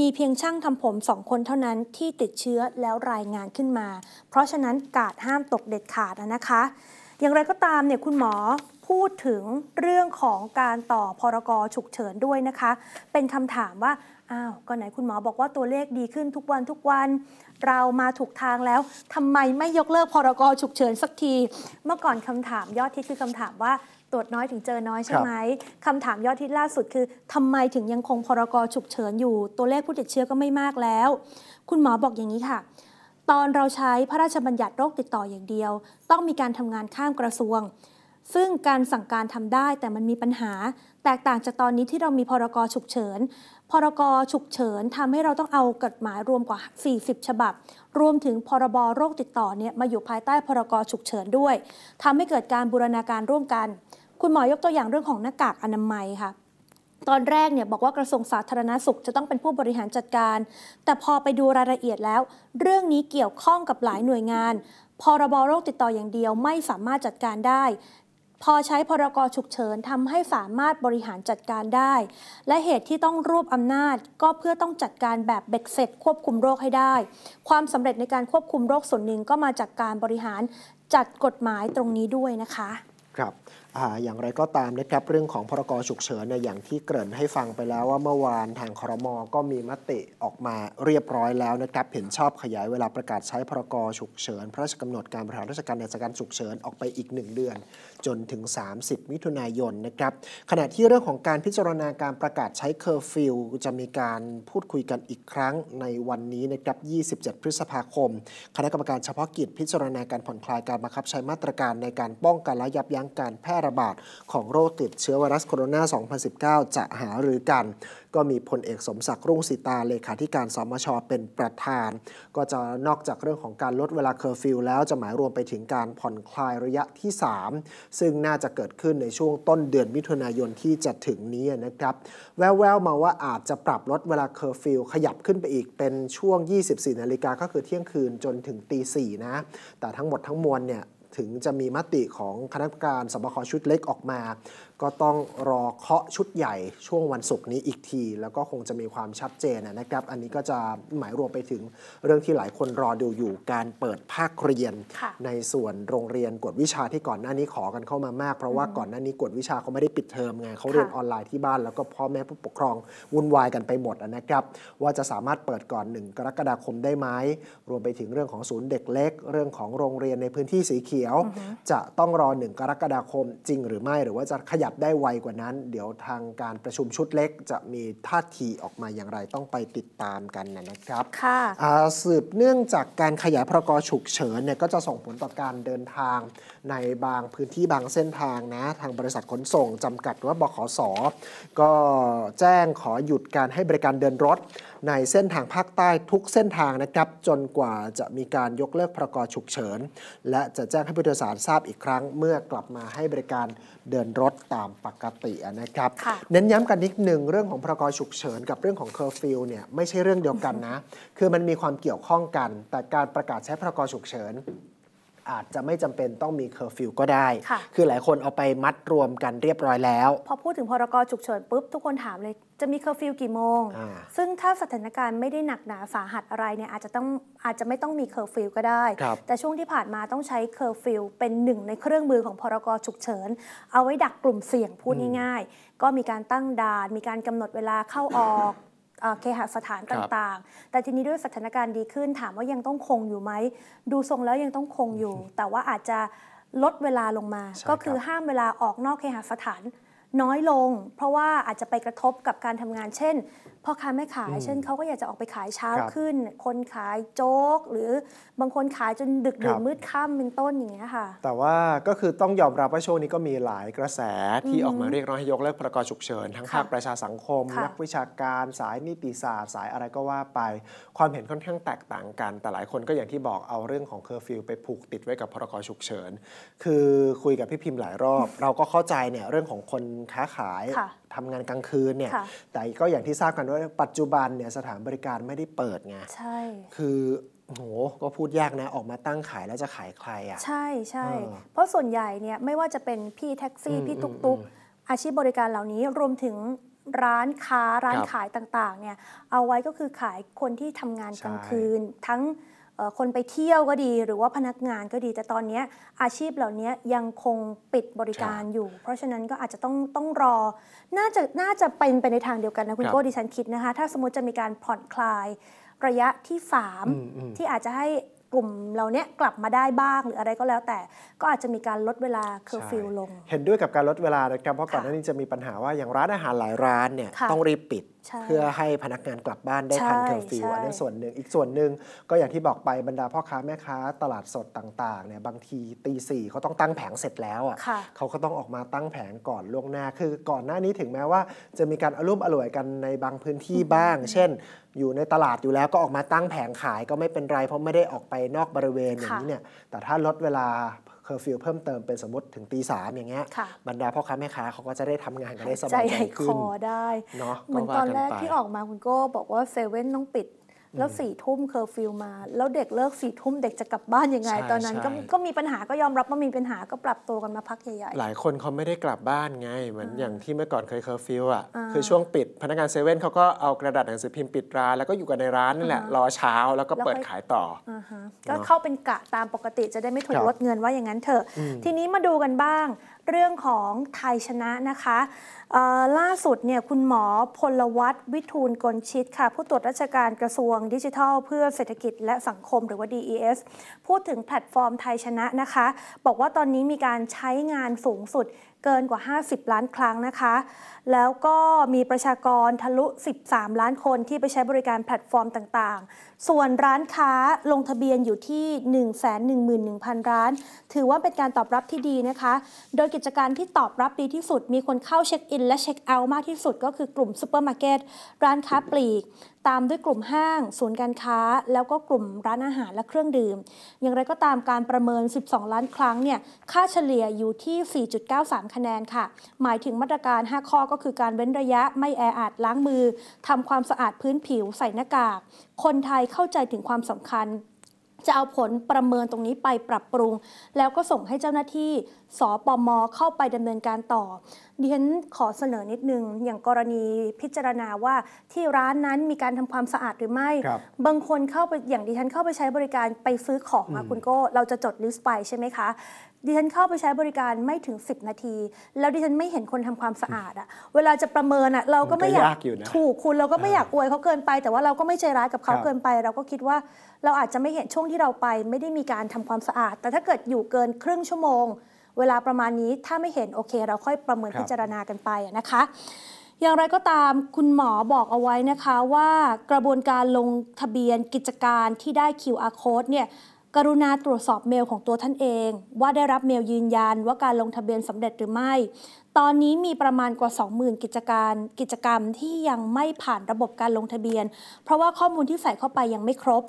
มีเพียงช่างทำผมสองคนเท่านั้นที่ติดเชื้อแล้วรายงานขึ้นมา เพราะฉะนั้น กาดห้ามตกเด็ดขาดนะคะ อย่างไรก็ตามเนี่ยคุณหมอพูดถึงเรื่องของการต่อ พรกฉุกเฉินด้วยนะคะ เป็นคำถามว่า อ้าวก็ไหนคุณหมอบอกว่าตัวเลขดีขึ้นทุกวันทุกวันเรามาถูกทางแล้วทำไมไม่ยกเลิกพรกฉุกเฉินสักทีเมื่อก่อนคำถามยอดที่คือคำถามว่าตรวจน้อยถึงเจอน้อยใช่ไหมคำถามยอดทิศล่าสุดคือทำไมถึงยังคงพรกฉุกเฉินอยู่ ตัวเลขผู้ติดเชื้อก็ไม่มากแล้ว คุณหมอบอกอย่างนี้ค่ะ ตอนเราใช้พระราชบัญญัติโรคติดต่ออย่างเดียว ต้องมีการทำงานข้ามกระทรวง ซึ่งการสั่งการทำได้แต่มันมีปัญหา แตกต่างจากตอนนี้ที่เรามีพรกฉุกเฉิน พรกฉุกเฉินทำให้เราต้องเอากฎหมายรวมกว่า 40 ฉบับ รวมถึงพรบโรคติดต่อเนี่ยมาอยู่ภายใต้พรกฉุกเฉินด้วย ทำให้เกิดการบูรณาการร่วมกันคุณหมอยกตัวอย่างเรื่องของหน้ากากอนามัยค่ะ ตอนแรกเนี่ยบอกว่ากระทรวงสาธารณาสุขจะต้องเป็นผู้บริหารจัดการ แต่พอไปดูรายละเอียดแล้ว เรื่องนี้เกี่ยวข้องกับหลายหน่วยงาน พรบโรคติดต่ออย่างเดียวไม่สามารถจัดการได้ พอใช้พรกฉุกเฉินทำให้สามารถบริหารจัดการได้ และเหตุที่ต้องรวบอำนาจก็เพื่อต้องจัดการแบบเบ็ดเสร็จ ควบคุมโรคให้ได้ ความสำเร็จในการควบคุมโรคส่วนหนึ่งก็มาจากการบริหารจัดกฎหมายตรงนี้ด้วยนะคะ ครับอย่างไรก็ตามนะครับเรื่องของพรกฉุกเฉินเนี่ยอย่างที่เกริ่นให้ฟังไปแล้วว่าเมื่อวานทางครมก็มีมติออกมาเรียบร้อยแล้วนะครับเห็นชอบขยายเวลาประกาศใช้พรกฉุกเฉินพระราชกำหนดการบริหารราชการในสถานการฉุกเฉินออกไปอีก 1 เดือนจนถึง30มิถุนายนนะครับขณะที่เรื่องของการพิจารณาการประกาศใช้เคอร์ฟิวจะมีการพูดคุยกันอีกครั้งในวันนี้นะครับ27 พฤษภาคม คณะกรรมการเฉพาะกิจพิจารณาการผ่อนคลายการบังคับใช้มาตรการในการป้องกัน และยับยั้งการแพร่ระบาดของโรคติดเชื้อไวรัสโคโรนา 2019 จะหารือกัน ก็มีพลเอกสมศักดิ์รุ่งสิตา เลขาธิการสมชเป็นประธาน ก็จะนอกจากเรื่องของการลดเวลาเคอร์ฟิวแล้วจะหมายรวมไปถึงการผ่อนคลายระยะที่ 3 ซึ่งน่าจะเกิดขึ้นในช่วงต้นเดือนมิถุนายนที่จะถึงนี้นะครับ แววๆมาว่าอาจจะปรับลดเวลาเคอร์ฟิวขยับขึ้นไปอีกเป็นช่วง 24 นาฬิกาก็คือเที่ยงคืนจนถึงตี4นะแต่ทั้งหมดทั้งมวลเนี่ยถึงจะมีมติของคณะกรรมการสบคชุดเล็กออกมาก็ต้องรอเคาะชุดใหญ่ช่วงวันศุกร์นี้อีกที แล้วก็คงจะมีความชัดเจนนะครับอันนี้ก็จะหมายรวมไปถึงเรื่องที่หลายคนรอดูอยู่การเปิดภาคเรียน ในส่วนโรงเรียนกวดวิชาที่ก่อนหน้านี้ขอกันเข้ามามากเพราะว่าก่อนหน้านี้กวดวิชาเขาไม่ได้ปิดเทอมไงเขาเรียนออนไลน์ที่บ้านแล้วก็พ่อแม่ผู้ปกครองวุ่นวายกันไปหมดนะครับว่าจะสามารถเปิดก่อนหนึ่งกรกฎาคมได้ไหมรวมไปถึงเรื่องของศูนย์เด็กเล็กเรื่องของโรงเรียนในพื้นที่สีเขียว จะต้องรอหนึ่งกรกฎาคมจริงหรือไม่ หรือว่าจะขยับับได้ไวกว่านั้นเดี๋ยวทางการประชุมชุดเล็กจะมีท่าทีออกมาอย่างไรต้องไปติดตามกันนะครับค่ะสืบเนื่องจากการขยายพรกฉุกเฉินเนี่ยก็จะส่งผลต่อการเดินทางในบางพื้นที่บางเส้นทางนะ ทางบริษัทขนส่งจำกัดว่าบขสก็แจ้งขอหยุดการให้บริการเดินรถในเส้นทางภาคใต้ทุกเส้นทางนะครับจนกว่าจะมีการยกเลิกพรกฉุกเฉินและจะแจ้งให้ผู้โดยสารทราบอีกครั้งเมื่อกลับมาให้บริการเดินรถตามปกตินะครับ เน้นย้ำกันนิดหนึ่งเรื่องของพรกฉุกเฉินกับเรื่องของเคอร์ฟิวเนี่ยไม่ใช่เรื่องเดียวกันนะ คือมันมีความเกี่ยวข้องกันแต่การประกาศใช้พรกฉุกเฉินอาจจะไม่จำเป็นต้องมีเคอร์ฟิวก็ได้คคือหลายคนเอาไปมัดรวมกันเรียบร้อยแล้ว พอพูดถึงพรกฉุกเฉินปุ๊บทุกคนถามเลย จะมีเคอร์ฟิวกี่โมง ซึ่งถ้าสถานการณ์ไม่ได้หนักหนาสาหัสอะไรเนี่ยอาจจะต้องอาจจะไม่ต้องมีเคอร์ฟิวก็ได้ แต่ช่วงที่ผ่านมาต้องใช้เคอร์ฟิวเป็นหนึ่ง ในเครื่องมือของพรกฉุกเฉิน เอาไว้ดักกลุ่มเสี่ยงพูดง่ายๆ ก็มีการตั้งด่าน มีการกำหนดเวลาเข้าออกเคหสถานต่างๆ แต่ทีนี้ด้วยสถานการณ์ดีขึ้น ถามว่ายังต้องคงอยู่ไหม ดูทรงแล้วยังต้องคงอยู่ แต่ว่าอาจจะลดเวลาลงมา ก็คือห้ามเวลาออกนอกเคหสถานน้อยลง เพราะว่าอาจจะไปกระทบกับการทำงานเช่นพ่อค้าแม่ขายเช่นเขาก็อยากจะออกไปขายเช้าขึ้น คนขายโจ๊กหรือบางคนขายจนดึกดื่นมืดค่ำเป็นต้นอย่างเงี้ยค่ะ แต่ว่าก็คือต้องยอมรับว่าช่วงนี้ก็มีหลายกระแสที่ออกมาเรียกร้องให้ยกเลิกพรกฉุกเฉิน ทั้งภาคประชาสังคม นักวิชาการสายนิติศาสตร์สายอะไรก็ว่าไปความเห็นค่อนข้างแตกต่างกัน แต่หลายคนก็อย่างที่บอกเอาเรื่องของเคอร์ฟิวไปผูกติดไว้กับพรกฉุกเฉิน คือคุยกับพี่พิมพ์หลายรอบ เราก็เข้าใจเนี่ยเรื่องของคนค้าขายทำงานกลางคืนเนี่ย แต่ก็อย่างที่ทราบกันว่าปัจจุบันเนี่ยสถานบริการไม่ได้เปิดไง ใช่ คือโหก็พูดยากนะออกมาตั้งขายแล้วจะขายใครอ่ะ ใช่ใช่ เพราะส่วนใหญ่เนี่ยไม่ว่าจะเป็นพี่แท็กซี่ พี่ตุ๊กตุ๊กอาชีพบริการเหล่านี้รวมถึงร้านค้าร้านขายต่างๆเนี่ยเอาไว้ก็คือขายคนที่ทำงานกลางคืนทั้งคนไปเที่ยวก็ดีหรือว่าพนักงานก็ดี แต่ตอนนี้อาชีพเหล่านี้ยังคงปิดบริการอยู่ เพราะฉะนั้นก็อาจจะต้องต้องรอน่าจะน่าจะเป็นไปในทางเดียวกันนะ คุณโก้ดิฉันคิดนะคะ ถ้าสมมติจะมีการผ่อนคลายระยะที่ามที่อาจจะให้กลุ่มเราเนี้ยกลับมาได้บ้างหรืออะไรก็แล้วแต่ก็อาจจะมีการลดเวลาเคอร์ฟิวลง เห็นด้วยกับการลดเวลานะครับเพราะก่อนหน้านี้จะมีปัญหาว่าอย่างร้านอาหารหลายร้านเนี่ยต้องรีบปิดเพื่อให้พนักงานกลับบ้านได้ทันเคอร์ฟิวอันนั้นส่วนหนึ่งอีกส่วนหนึ่งก็อย่างที่บอกไปบรรดาพ่อค้าแม่ค้าตลาดสดต่างๆเนี่ยบางทีตีสี่เขาต้องตั้งแผงเสร็จแล้วอ่ะเขาก็ต้องออกมาตั้งแผงก่อนล่วงหน้าคือก่อนหน้านี้ถึงแม้ว่า จะมีการอารม่มอร่วยกันในบางพื้นที่บ้าง เช่น อยู่ในตลาดอยู่แล้วก็ออกมาตั้งแผงขายก็ไม่เป็นไรเพราะไม่ได้ออกไปนอกบริเวณอย่างนี้เนี่ยแต่ถ้าลดเวลาเคอร์ฟิวเพิ่มเติมเป็นสมมติถึงตีสามอย่างเงี้ยบรรดาพ่อค้าแม่ค้าเขาก็จะได้ทำงานกันได้สบายใจขึ้นอได้เนาะเหมือนตอนแรกที่ออกมาคุณโก้บอกว่าเซเว่นต้องปิดแล้วสี่ทุ่มเคอร์ฟิลมา แล้วเด็กเลิกสี่ทุ่มเด็กจะกลับบ้านยังไง ตอนนั้นก็ก็มีปัญหาก็ยอมรับว่ามีปัญหาก็ปรับตัวกันมาพักใหญ่ๆ หลายคนเขาไม่ได้กลับบ้านไง เหมือนอย่างที่เมื่อก่อนเคยเคอร์ฟิลอ่ะคือช่วงปิดพนักงานเซเว่นเขาก็เอากระดาษหนังสือพิมพ์ปิดร้านแล้วก็อยู่กันในร้านนั่นแหละ รอเช้าแล้วก็เปิดขายต่อก็เข้าเป็นกะตามปกติจะได้ไม่ถูกลดเงินว่าอย่างนั้น เถอะ ทีนี้มาดูกันบ้างเรื่องของไทยชนะนะคะล่าสุดเนี่ยคุณหมอ พลวัตวิทูลกลชิตค่ะ ผู้ตรวจราชการกระทรวงดิจิทัล เพื่อเศรษฐกิจและสังคมหรือว่า DES พูดถึงแพลตฟอร์มไทยชนะนะคะ บอกว่าตอนนี้มีการใช้งานสูงสุดเกินกว่า 50 ล้านครั้งนะคะ แล้วก็มีประชากรทะลุ 13 ล้านคนที่ไปใช้บริการแพลตฟอร์มต่างๆ ส่วนร้านค้าลงทะเบียนอยู่ที่ 111,000ร้าน ถือว่าเป็นการตอบรับที่ดีนะคะโดยกิจการที่ตอบรับดีที่สุดมีคนเข้าเช็คอินนและเช็คเอาท์มากที่สุดก็คือกลุ่มซูเปอร์มาร์เก็ตร้านค้าปลีก ตามด้วยกลุ่มห้าง ศูนย์การค้า แล้วก็กลุ่มร้านอาหารและเครื่องดื่ม อย่างไรก็ตามการประเมิน 12 ล้านครั้งเนี่ยค่าเฉลี่ยอยู่ที่ 4.93 คะแนนค่ะ หมายถึงมาตรการ 5 ข้อก็คือการเว้นระยะไม่แออัดล้างมือทำความสะอาดพื้นผิวใส่หน้ากาก คนไทยเข้าใจถึงความสำคัญจะเอาผลประเมินตรงนี้ไปปรับปรุง แล้วก็ส่งให้เจ้าหน้าที่สปมเข้าไปดำเนินการต่อดิฉันขอเสนอนิดนึง อย่างกรณีพิจารณาว่าที่ร้านนั้นมีการทำความสะอาดหรือไม่ บางคนเข้าไปอย่างดิฉันเข้าไปใช้บริการไปซื้อของมาคุณโก้เราจะจด ลิสต์ไปใช่ไหมคะ ดิฉันเข้าไปใช้บริการไม่ถึง10นาที แล้วดิฉันไม่เห็นคนทำความสะอาดอะเวลาจะประเมินอะเราก็ไม่อยากถูกคุณเราก็ไม่อยากอวยเขาเกินไป แต่ว่าเราก็ไม่ใจร้ายกับเขาเกินไปเราก็คิดว่าเราอาจจะไม่เห็นช่วงที่เราไปไม่ได้มีการทำความสะอาด แต่ถ้าเกิดอยู่เกินครึ่งชั่วโมงเวลาประมาณนี้ถ้าไม่เห็น โอเค เราค่อยประเมินพิจารณากันไปนะคะ อย่างไรก็ตามคุณหมอบอกเอาไว้นะคะว่ากระบวนการลงทะเบียน กิจการที่ได้ QR code เนี่ยกรุณาตรวจสอบเมลของตัวท่านเอง ว่าได้รับเมลยืนยันว่าการลงทะเบียนสำเร็จหรือไม่ตอนนี้มีประมาณกว่า20,000กิจการกิจกรรมที่ยังไม่ผ่านระบบการลงทะเบียน เพราะว่าข้อมูลที่ใส่เข้าไปยังไม่ครบ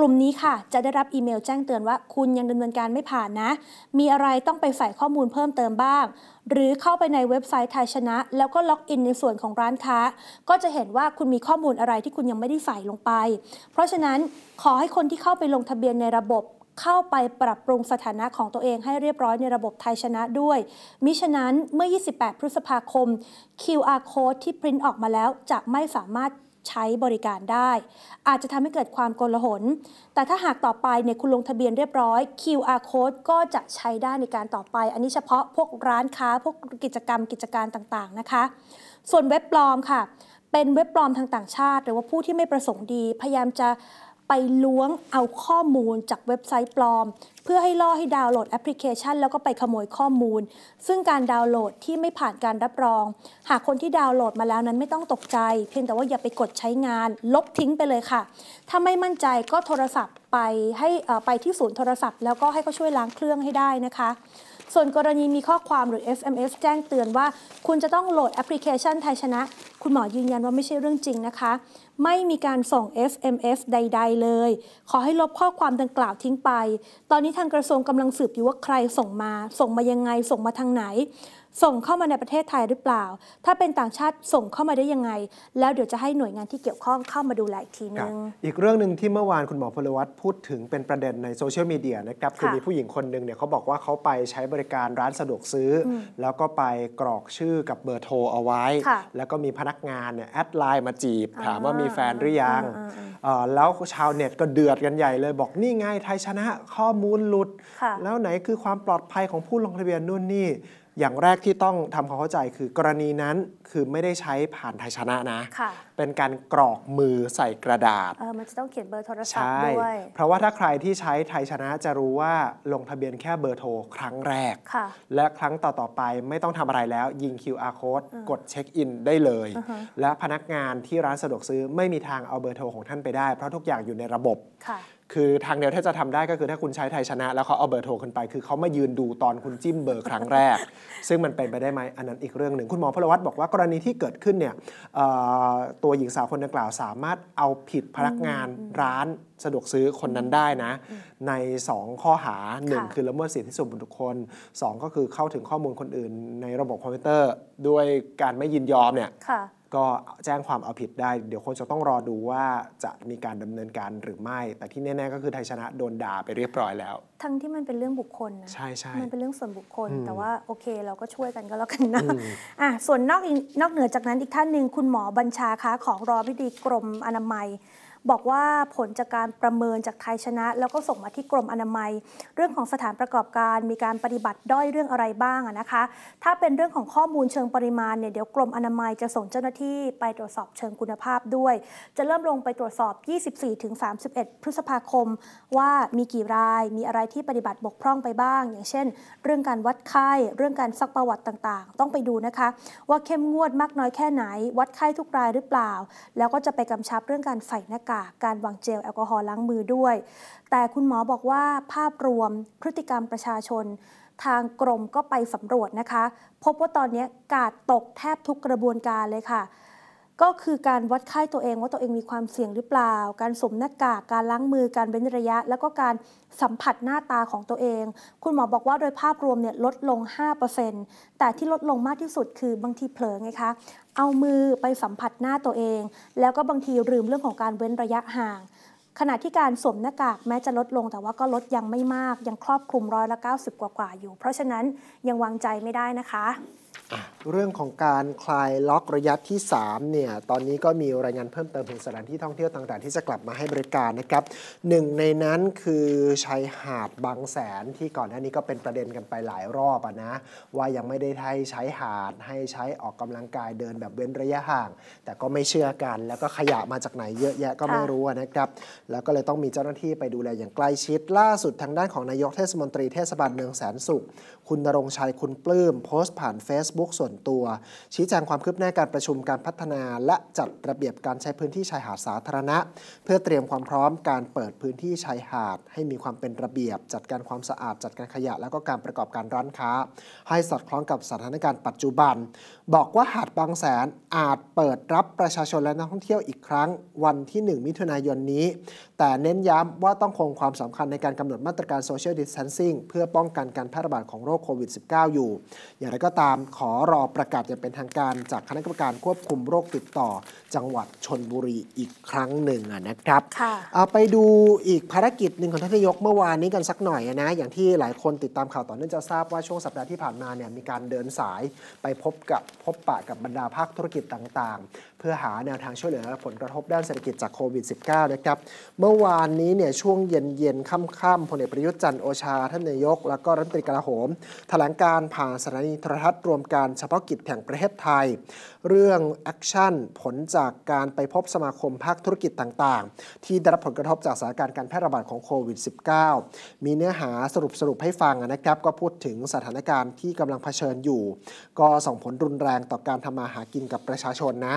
กลุ่มนี้ค่ะจะได้รับอีเมลแจ้งเตือนว่าคุณยังดำเนินการไม่ผ่านนะ มีอะไรต้องไปใส่ข้อมูลเพิ่มเติมบ้าง หรือเข้าไปในเว็บไซต์ไทยชนะ แล้วก็ล็อกอินในส่วนของร้านค้า ก็จะเห็นว่าคุณมีข้อมูลอะไรที่คุณยังไม่ได้ใส่ลงไป เพราะฉะนั้นขอให้คนที่เข้าไปลงทะเบียนในระบบ เข้าไปปรับปรุงสถานะของตัวเองให้เรียบร้อยในระบบไทยชนะด้วย มิฉะนั้นเมื่อ 28 พฤษภาคม QR code ที่พิมพ์ออกมาแล้วจะไม่สามารถใช้บริการได้ อาจจะทำให้เกิดความโกลาหล แต่ถ้าหากต่อไปเนี่ยคุณลงทะเบียนเรียบร้อย QR code ก็จะใช้ได้ในการต่อไป อันนี้เฉพาะพวกร้านค้า พวกกิจกรรมกิจการต่าง ๆนะคะ ส่วนเว็บปลอมค่ะ เป็นเว็บปลอมทางต่างชาติ หรือว่าผู้ที่ไม่ประสงค์ดี พยายามจะไปล้วงเอาข้อมูลจากเว็บไซต์ปลอม เพื่อให้ล่อให้ดาวน์โหลดแอปพลิเคชัน แล้วก็ไปขโมยข้อมูล ซึ่งการดาวน์โหลดที่ไม่ผ่านการรับรอง หากคนที่ดาวน์โหลดมาแล้วนั้นไม่ต้องตกใจ เพียงแต่ว่าอย่าไปกดใช้งาน ลบทิ้งไปเลยค่ะ ถ้าไม่มั่นใจก็โทรศัพท์ไปให้ไปที่ศูนย์โทรศัพท์แล้วก็ให้เขาช่วยล้างเครื่องให้ได้นะคะส่วนกรณีมีข้อความหรือ SMS แจ้งเตือนว่า คุณจะต้องโหลดแอปพลิเคชันไทยชนะ คุณหมอยืนยันว่าไม่ใช่เรื่องจริงนะคะ ไม่มีการส่ง SMS ใด ๆ เลย ขอให้ลบข้อความดังกล่าวทิ้งไป ตอนนี้ทางกระทรวงกำลังสืบอยู่ว่าใครส่งมา ส่งมายังไง ส่งมาทางไหนส่งเข้ามาในประเทศไทยหรือเปล่า ถ้าเป็นต่างชาติส่งเข้ามาได้ยังไง แล้วเดี๋ยวจะให้หน่วยงานที่เกี่ยวข้องเข้ามาดูแลอีกทีนึง อีกเรื่องหนึ่งที่เมื่อวานคุณหมอพลวัตพูดถึงเป็นประเด็นในโซเชียลมีเดียนะครับ คือมีผู้หญิงคนหนึ่งเนี่ยเขาบอกว่าเขาไปใช้บริการร้านสะดวกซื้อ แล้วก็ไปกรอกชื่อกับเบอร์โทรเอาไว้ แล้วก็มีพนักงานเนี่ยแอดไลน์มาจีบถามว่ามีแฟนหรือยัง แล้วชาวเน็ตก็เดือดกันใหญ่เลยบอกนี่ไงไทยชนะข้อมูลหลุด แล้วไหนคือความปลอดภัยของผู้ลงทะเบียนนู่นนี่อย่างแรกที่ต้องทำความเข้าใจคือกรณีนั้นคือไม่ได้ใช้ผ่านไทยชนะนะะเป็นการกรอกมือใส่กระดาษเออมันจะต้องเขียนเบอร์โทรศัพท์ด้วย เพราะว่าถ้าใครที่ใช้ไทยชนะจะรู้ว่าลงทะเบียนแค่เบอร์โทรครั้งแรก และครั้งต่อๆไปไม่ต้องทำอะไรแล้วยิง QR code กดเช็คอินได้เลย และพนักงานที่ร้านสะดวกซื้อไม่มีทางเอาเบอร์โทรของท่านไปได้เพราะทุกอย่างอยู่ในระบบะคือทางเดียวที่จะทำได้ก็คือถ้าคุณใช้ไทยชนะแล้วเขาเอาเบอร์โทรค้นไป คือเขามายืนดูตอนคุณจิ้มเบอร์ครั้งแรก ซึ่งมันเป็นไปได้ไหมอันนั้นอีกเรื่องหนึ่ง คุณหมอพลวัตบอกว่ากรณีที่เกิดขึ้นเนี่ยตัวหญิงสาวคนดังกล่าวสามารถเอาผิดพนักงานร้านสะดวกซื้อคนนั้นได้นะ ใน 2 ข้อหา 1 คือละเมิดสิทธิส่วนบุคคล2ก็คือเข้าถึงข้อมูลคนอื่น ในระบบคอมพิวเตอร์ด้วยการไม่ยินยอมเนี่ยก็แจ้งความเอาผิดได้ เดี๋ยวคนจะต้องรอดูว่าจะมีการดำเนินการหรือไม่ แต่ที่แน่ๆก็คือไทยชนะโดนด่าไปเรียบร้อยแล้ว ทั้งที่มันเป็นเรื่องบุคคลนะใช่ใช่มันเป็นเรื่องส่วนบุคคลแต่ว่า โอเคเราก็ช่วยกันก็แล้วกันนะอ่ะส่วนนอกนอกเหนือจากนั้นอีกท่านหนึ่งคุณหมอบัญชาค้าของรอพิธีกรมอนามัยบอกว่าผลจากการประเมินจากไทยชนะ แล้วก็ส่งมาที่กรมอนามัย เรื่องของสถานประกอบการมีการปฏิบัติด้อยเรื่องอะไรบ้างนะคะถ้าเป็นเรื่องของข้อมูลเชิงปริมาณเนี่ยเดี๋ยวกรมอนามัยจะส่งเจ้าหน้าที่ไปตรวจสอบเชิงคุณภาพด้วย จะเริ่มลงไปตรวจสอบ 24-31 พฤษภาคมว่ามีกี่รายมีอะไรที่ปฏิบัติบกพร่องไปบ้าง อย่างเช่น เรื่องการวัดไข้เรื่องการซักประวัติต่างๆ ต้องไปดูนะคะ ว่าเข้มงวดมากน้อยแค่ไหน วัดไข้ทุกรายหรือเปล่า แล้วก็จะไปกำชับเรื่องการใส่หน้ากากาการวางเจล แอลกอฮอล์ล้างมือด้วย แต่คุณหมอบอกว่าภาพรวมพฤติกรรมประชาชน ทางกรมก็ไปสำรวจนะคะ พบว่าตอนนี้กาดตกแทบทุกกระบวนการเลยค่ะก็คือการวัดไข้ตัวเองว่าตัวเองมีความเสี่ยงหรือเปล่า การสวมหน้ากาก การล้างมือการเว้นระยะ แล้วก็การสัมผัสหน้าตาของตัวเอง คุณหมอบอกว่าโดยภาพรวมเนี่ยลดลง 5%แต่ที่ลดลงมากที่สุดคือบางทีเผลอไงคะเอามือไปสัมผัสหน้าตัวเองแล้วก็บางทีลืมเรื่องของการเว้นระยะห่าง ขณะที่การสวมหน้ากากแม้จะลดลงแต่ว่าก็ลดยังไม่มากยังครอบคลุมร้อยละ90 กว่าๆอยู่ เพราะฉะนั้นยังวางใจไม่ได้นะคะเรื่องของการคลายล็อกระยะที่3เนี่ยตอนนี้ก็มีรายงานเพิ่มเติมถึงสถานที่ท่องเที่ยวต่างๆ ที่จะกลับมาให้บริการนะครับหนึ่งในนั้นคือชายหาดบางแสนที่ก่อนหน้านี้ก็เป็นประเด็นกันไปหลายรอบนะ ว่ายังไม่ได้ให้ใช้หาดให้ใช้ออกกำลังกายเดินแบบเว้นระยะห่าง แต่ก็ไม่เชื่อกัน แล้วก็ขยะมาจากไหนเยอะแยะก็ไม่รู้นะครับแล้วก็เลยต้องมีเจ้าหน้าที่ไปดูแลอย่างใกล้ชิด ล่าสุดทางด้านของนายกเทศมนตรีเทศบาลเมืองแสนสุขคุณนรงชัยคุณปลื้มโพสต์ผ่านเฟซ Facebook ส่วนตัวชี้แจงความคืบหน้าการประชุมการพัฒนา และจัดระเบียบการใช้พื้นที่ชายหาดสาธารณะ เพื่อเตรียมความพร้อมการเปิดพื้นที่ชายหาดให้มีความเป็นระเบียบจัดการความสะอาดจัดการขยะและก็การประกอบการร้านค้า ให้สอดคล้องกับสถานการณ์ปัจจุบัน บอกว่าหาดบางแสนอาจเปิดรับประชาชนและนักท่องเที่ยวอีกครั้ง วันที่ 1 มิถุนายนนี้ แต่เน้นย้ำว่าต้องคงความสำคัญในการกำหนดมาตรการโซเชียลดิสแทนซิ่งเพื่อป้องกันการแพร่ระบาดของโรคโควิด -19 อยู่อย่างไรก็ตามขอรอประกาศอย่างเป็นทางการจากคณะกรรมการควบคุมโรคติดต่อจังหวัดชนบุรีอีกครั้งหนึ่งนะครับไปดูอีกภารกิจหนึ่งของท่านนายกเมื่อวานนี้กันสักหน่อยนะอย่างที่หลายคนติดตามข่าวต่อเนื่องจะทราบว่าช่วงสัปดาห์ที่ผ่านมาเนี่ยมีการเดินสายไปพบกับพบปะกับบรรดาภาคธุรกิจต่างเพื่อหาแนวทางช่วยเหลือ ผลกระทบด้านเศรษฐกิจจากโควิด -19 นะครับ เมื่อวานนี้เนี่ยช่วงเย็นๆค่ำๆพลเอกประยุทธ์จันโอชา ท่านนายก และก็รัฐมนตรีกราหมแถลงการผ่านสถานีโทรทัศน์รวมการเฉพาะกิจแห่งประเทศไทย เรื่องแอคชั่นผลจากการไปพบสมาคมภาคธุรกิจต่างๆ ที่ได้รับผลกระทบจากสถานการณ์การแพร่ระบาดของโควิด -19 มีเนื้อหาสรุปสรุปให้ฟังนะครับ ก็พูดถึงสถานการณ์ที่กำลังเผชิญอยู่ ก็ส่งผลรุนแรงต่อการทำมาหากินกับประชาชนนะ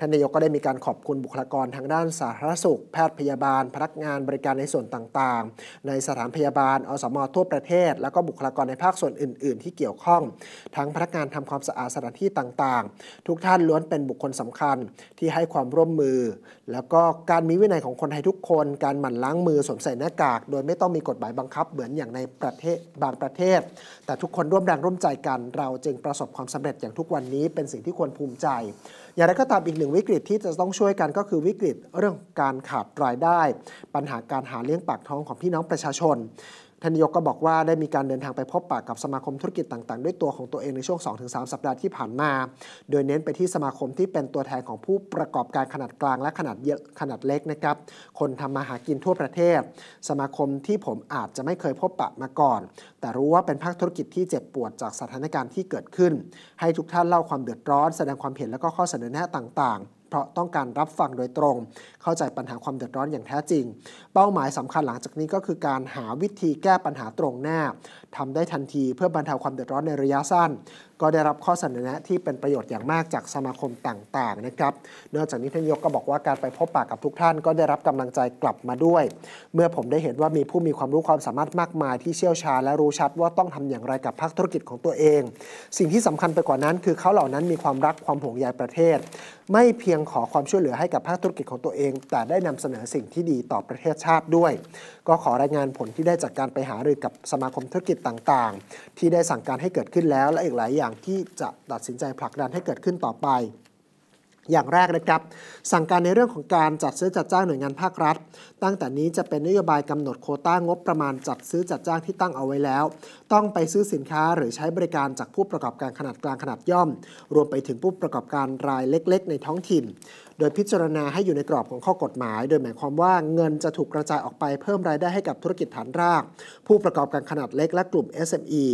ท่านนายกก็ได้มีการขอบคุณบุคลากรทางด้านสาธารณสุขแพทย์พยาบาล พนักงานบริการในส่วนต่างๆ ในสถานพยาบาลอสมทั่วประเทศ แล้วก็บุคลากรในภาคส่วนอื่น ๆ ที่เกี่ยวข้อง ทั้งพนักงานทำความสะอาดสถานที่ต่างๆ ทุกท่านล้วนเป็นบุคคลสำคัญที่ให้ความร่วมมือ แล้วก็การมีวินัยของคนไทยทุกคนการหมั่นล้างมือสวมใส่หน้ากาก โดยไม่ต้องมีกฎหมายบังคับเหมือนอย่างในประเทศบางประเทศ แต่ทุกคนร่วมแรงร่วมใจกัน เราจึงประสบความสำเร็จอย่างทุกวันนี้เป็นสิ่งที่ควรภูมิใจ อย่างไรก็ตามอีกหนึ่งงวิกฤตที่จะต้องช่วยกันก็คือวิกฤต เรื่องการขาดรายได้ ปัญหาการหาเลี้ยงปากท้องของพี่น้องประชาชนท่านนายกก็บอกว่าได้มีการเดินทางไปพบปะกับสมาคมธุรกิจต่างๆด้วยตัวของตัวเองในช่วง2-3 สัปดาห์ที่ผ่านมา โดยเน้นไปที่สมาคมที่เป็นตัวแทนของผู้ประกอบการขนาดกลางและขนาดเยขนาดเล็กนะครับ คนทำมาหากินทั่วประเทศ สมาคมที่ผมอาจจะไม่เคยพบปะมาก่อน แต่รู้ว่าเป็นภาคธุรกิจที่เจ็บปวดจากสถานการณ์ที่เกิดขึ้น ให้ทุกท่านเล่าความเดือดร้อน แสดงความเห็นและก็ข้อเสนอแนะต่างๆเพราะต้องการรับฟังโดยตรง เข้าใจปัญหาความเดือดร้อนอย่างแท้จริง เป้าหมายสำคัญหลังจากนี้ก็คือการหาวิธีแก้ปัญหาตรงหน้าทำได้ทันทีเพื่อบรรเทาความเดือดร้อนในระยะสั้น ก็ได้รับข้อเสนอแนะที่เป็นประโยชน์อย่างมากจากสมาคมต่างๆนะครับ นอกจากนี้ท่านยกก็บอกว่าการไปพบปากกับทุกท่านก็ได้รับกำลังใจกลับมาด้วย เมื่อผมได้เห็นว่ามีผู้มีความรู้ความสามารถมากมาย ที่เชี่ยวชาญและรู้ชัดว่าต้องทำอย่างไรกับภาคธุรกิจของตัวเอง สิ่งที่สำคัญไปกว่านั้น คือเขาเหล่านั้นมีความรักความห่วงใยประเทศ ไม่เพียงขอความช่วยเหลือให้กับภาคธุรกิจของตัวเอง แต่ได้นำเสนอสิ่งที่ดีต่อประเทศชาติด้วยก็ขอรายงานผลที่ได้จากการไปหารือกับสมาคมธุรกิจต่างๆ ที่ได้สั่งการให้เกิดขึ้นแล้ว และอีกหลายอย่างที่จะตัดสินใจผลักดันให้เกิดขึ้นต่อไป อย่างแรกนะครับสั่งการในเรื่องของการจัดซื้อจัดจ้างหน่วยงานภาครัฐตั้งแต่นี้จะเป็นนโยบายกำหนดโคต้างบประมาณ จัดซื้อจัดจ้างที่ตั้งเอาไว้แล้ว ต้องไปซื้อสินค้าหรือใช้บริการจากผู้ประกอบการขนาดกลางขนาดย่อม รวมไปถึงผู้ประกอบการรายเล็ก ๆ ในท้องถิ่นโดยพิจารณาให้อยู่ในกรอบของข้อกฎหมาย โดยหมายความว่าเงินจะถูกกระจายออกไปเพิ่มรายได้ให้กับธุรกิจฐานราก ผู้ประกอบการขนาดเล็กและกลุ่ม SME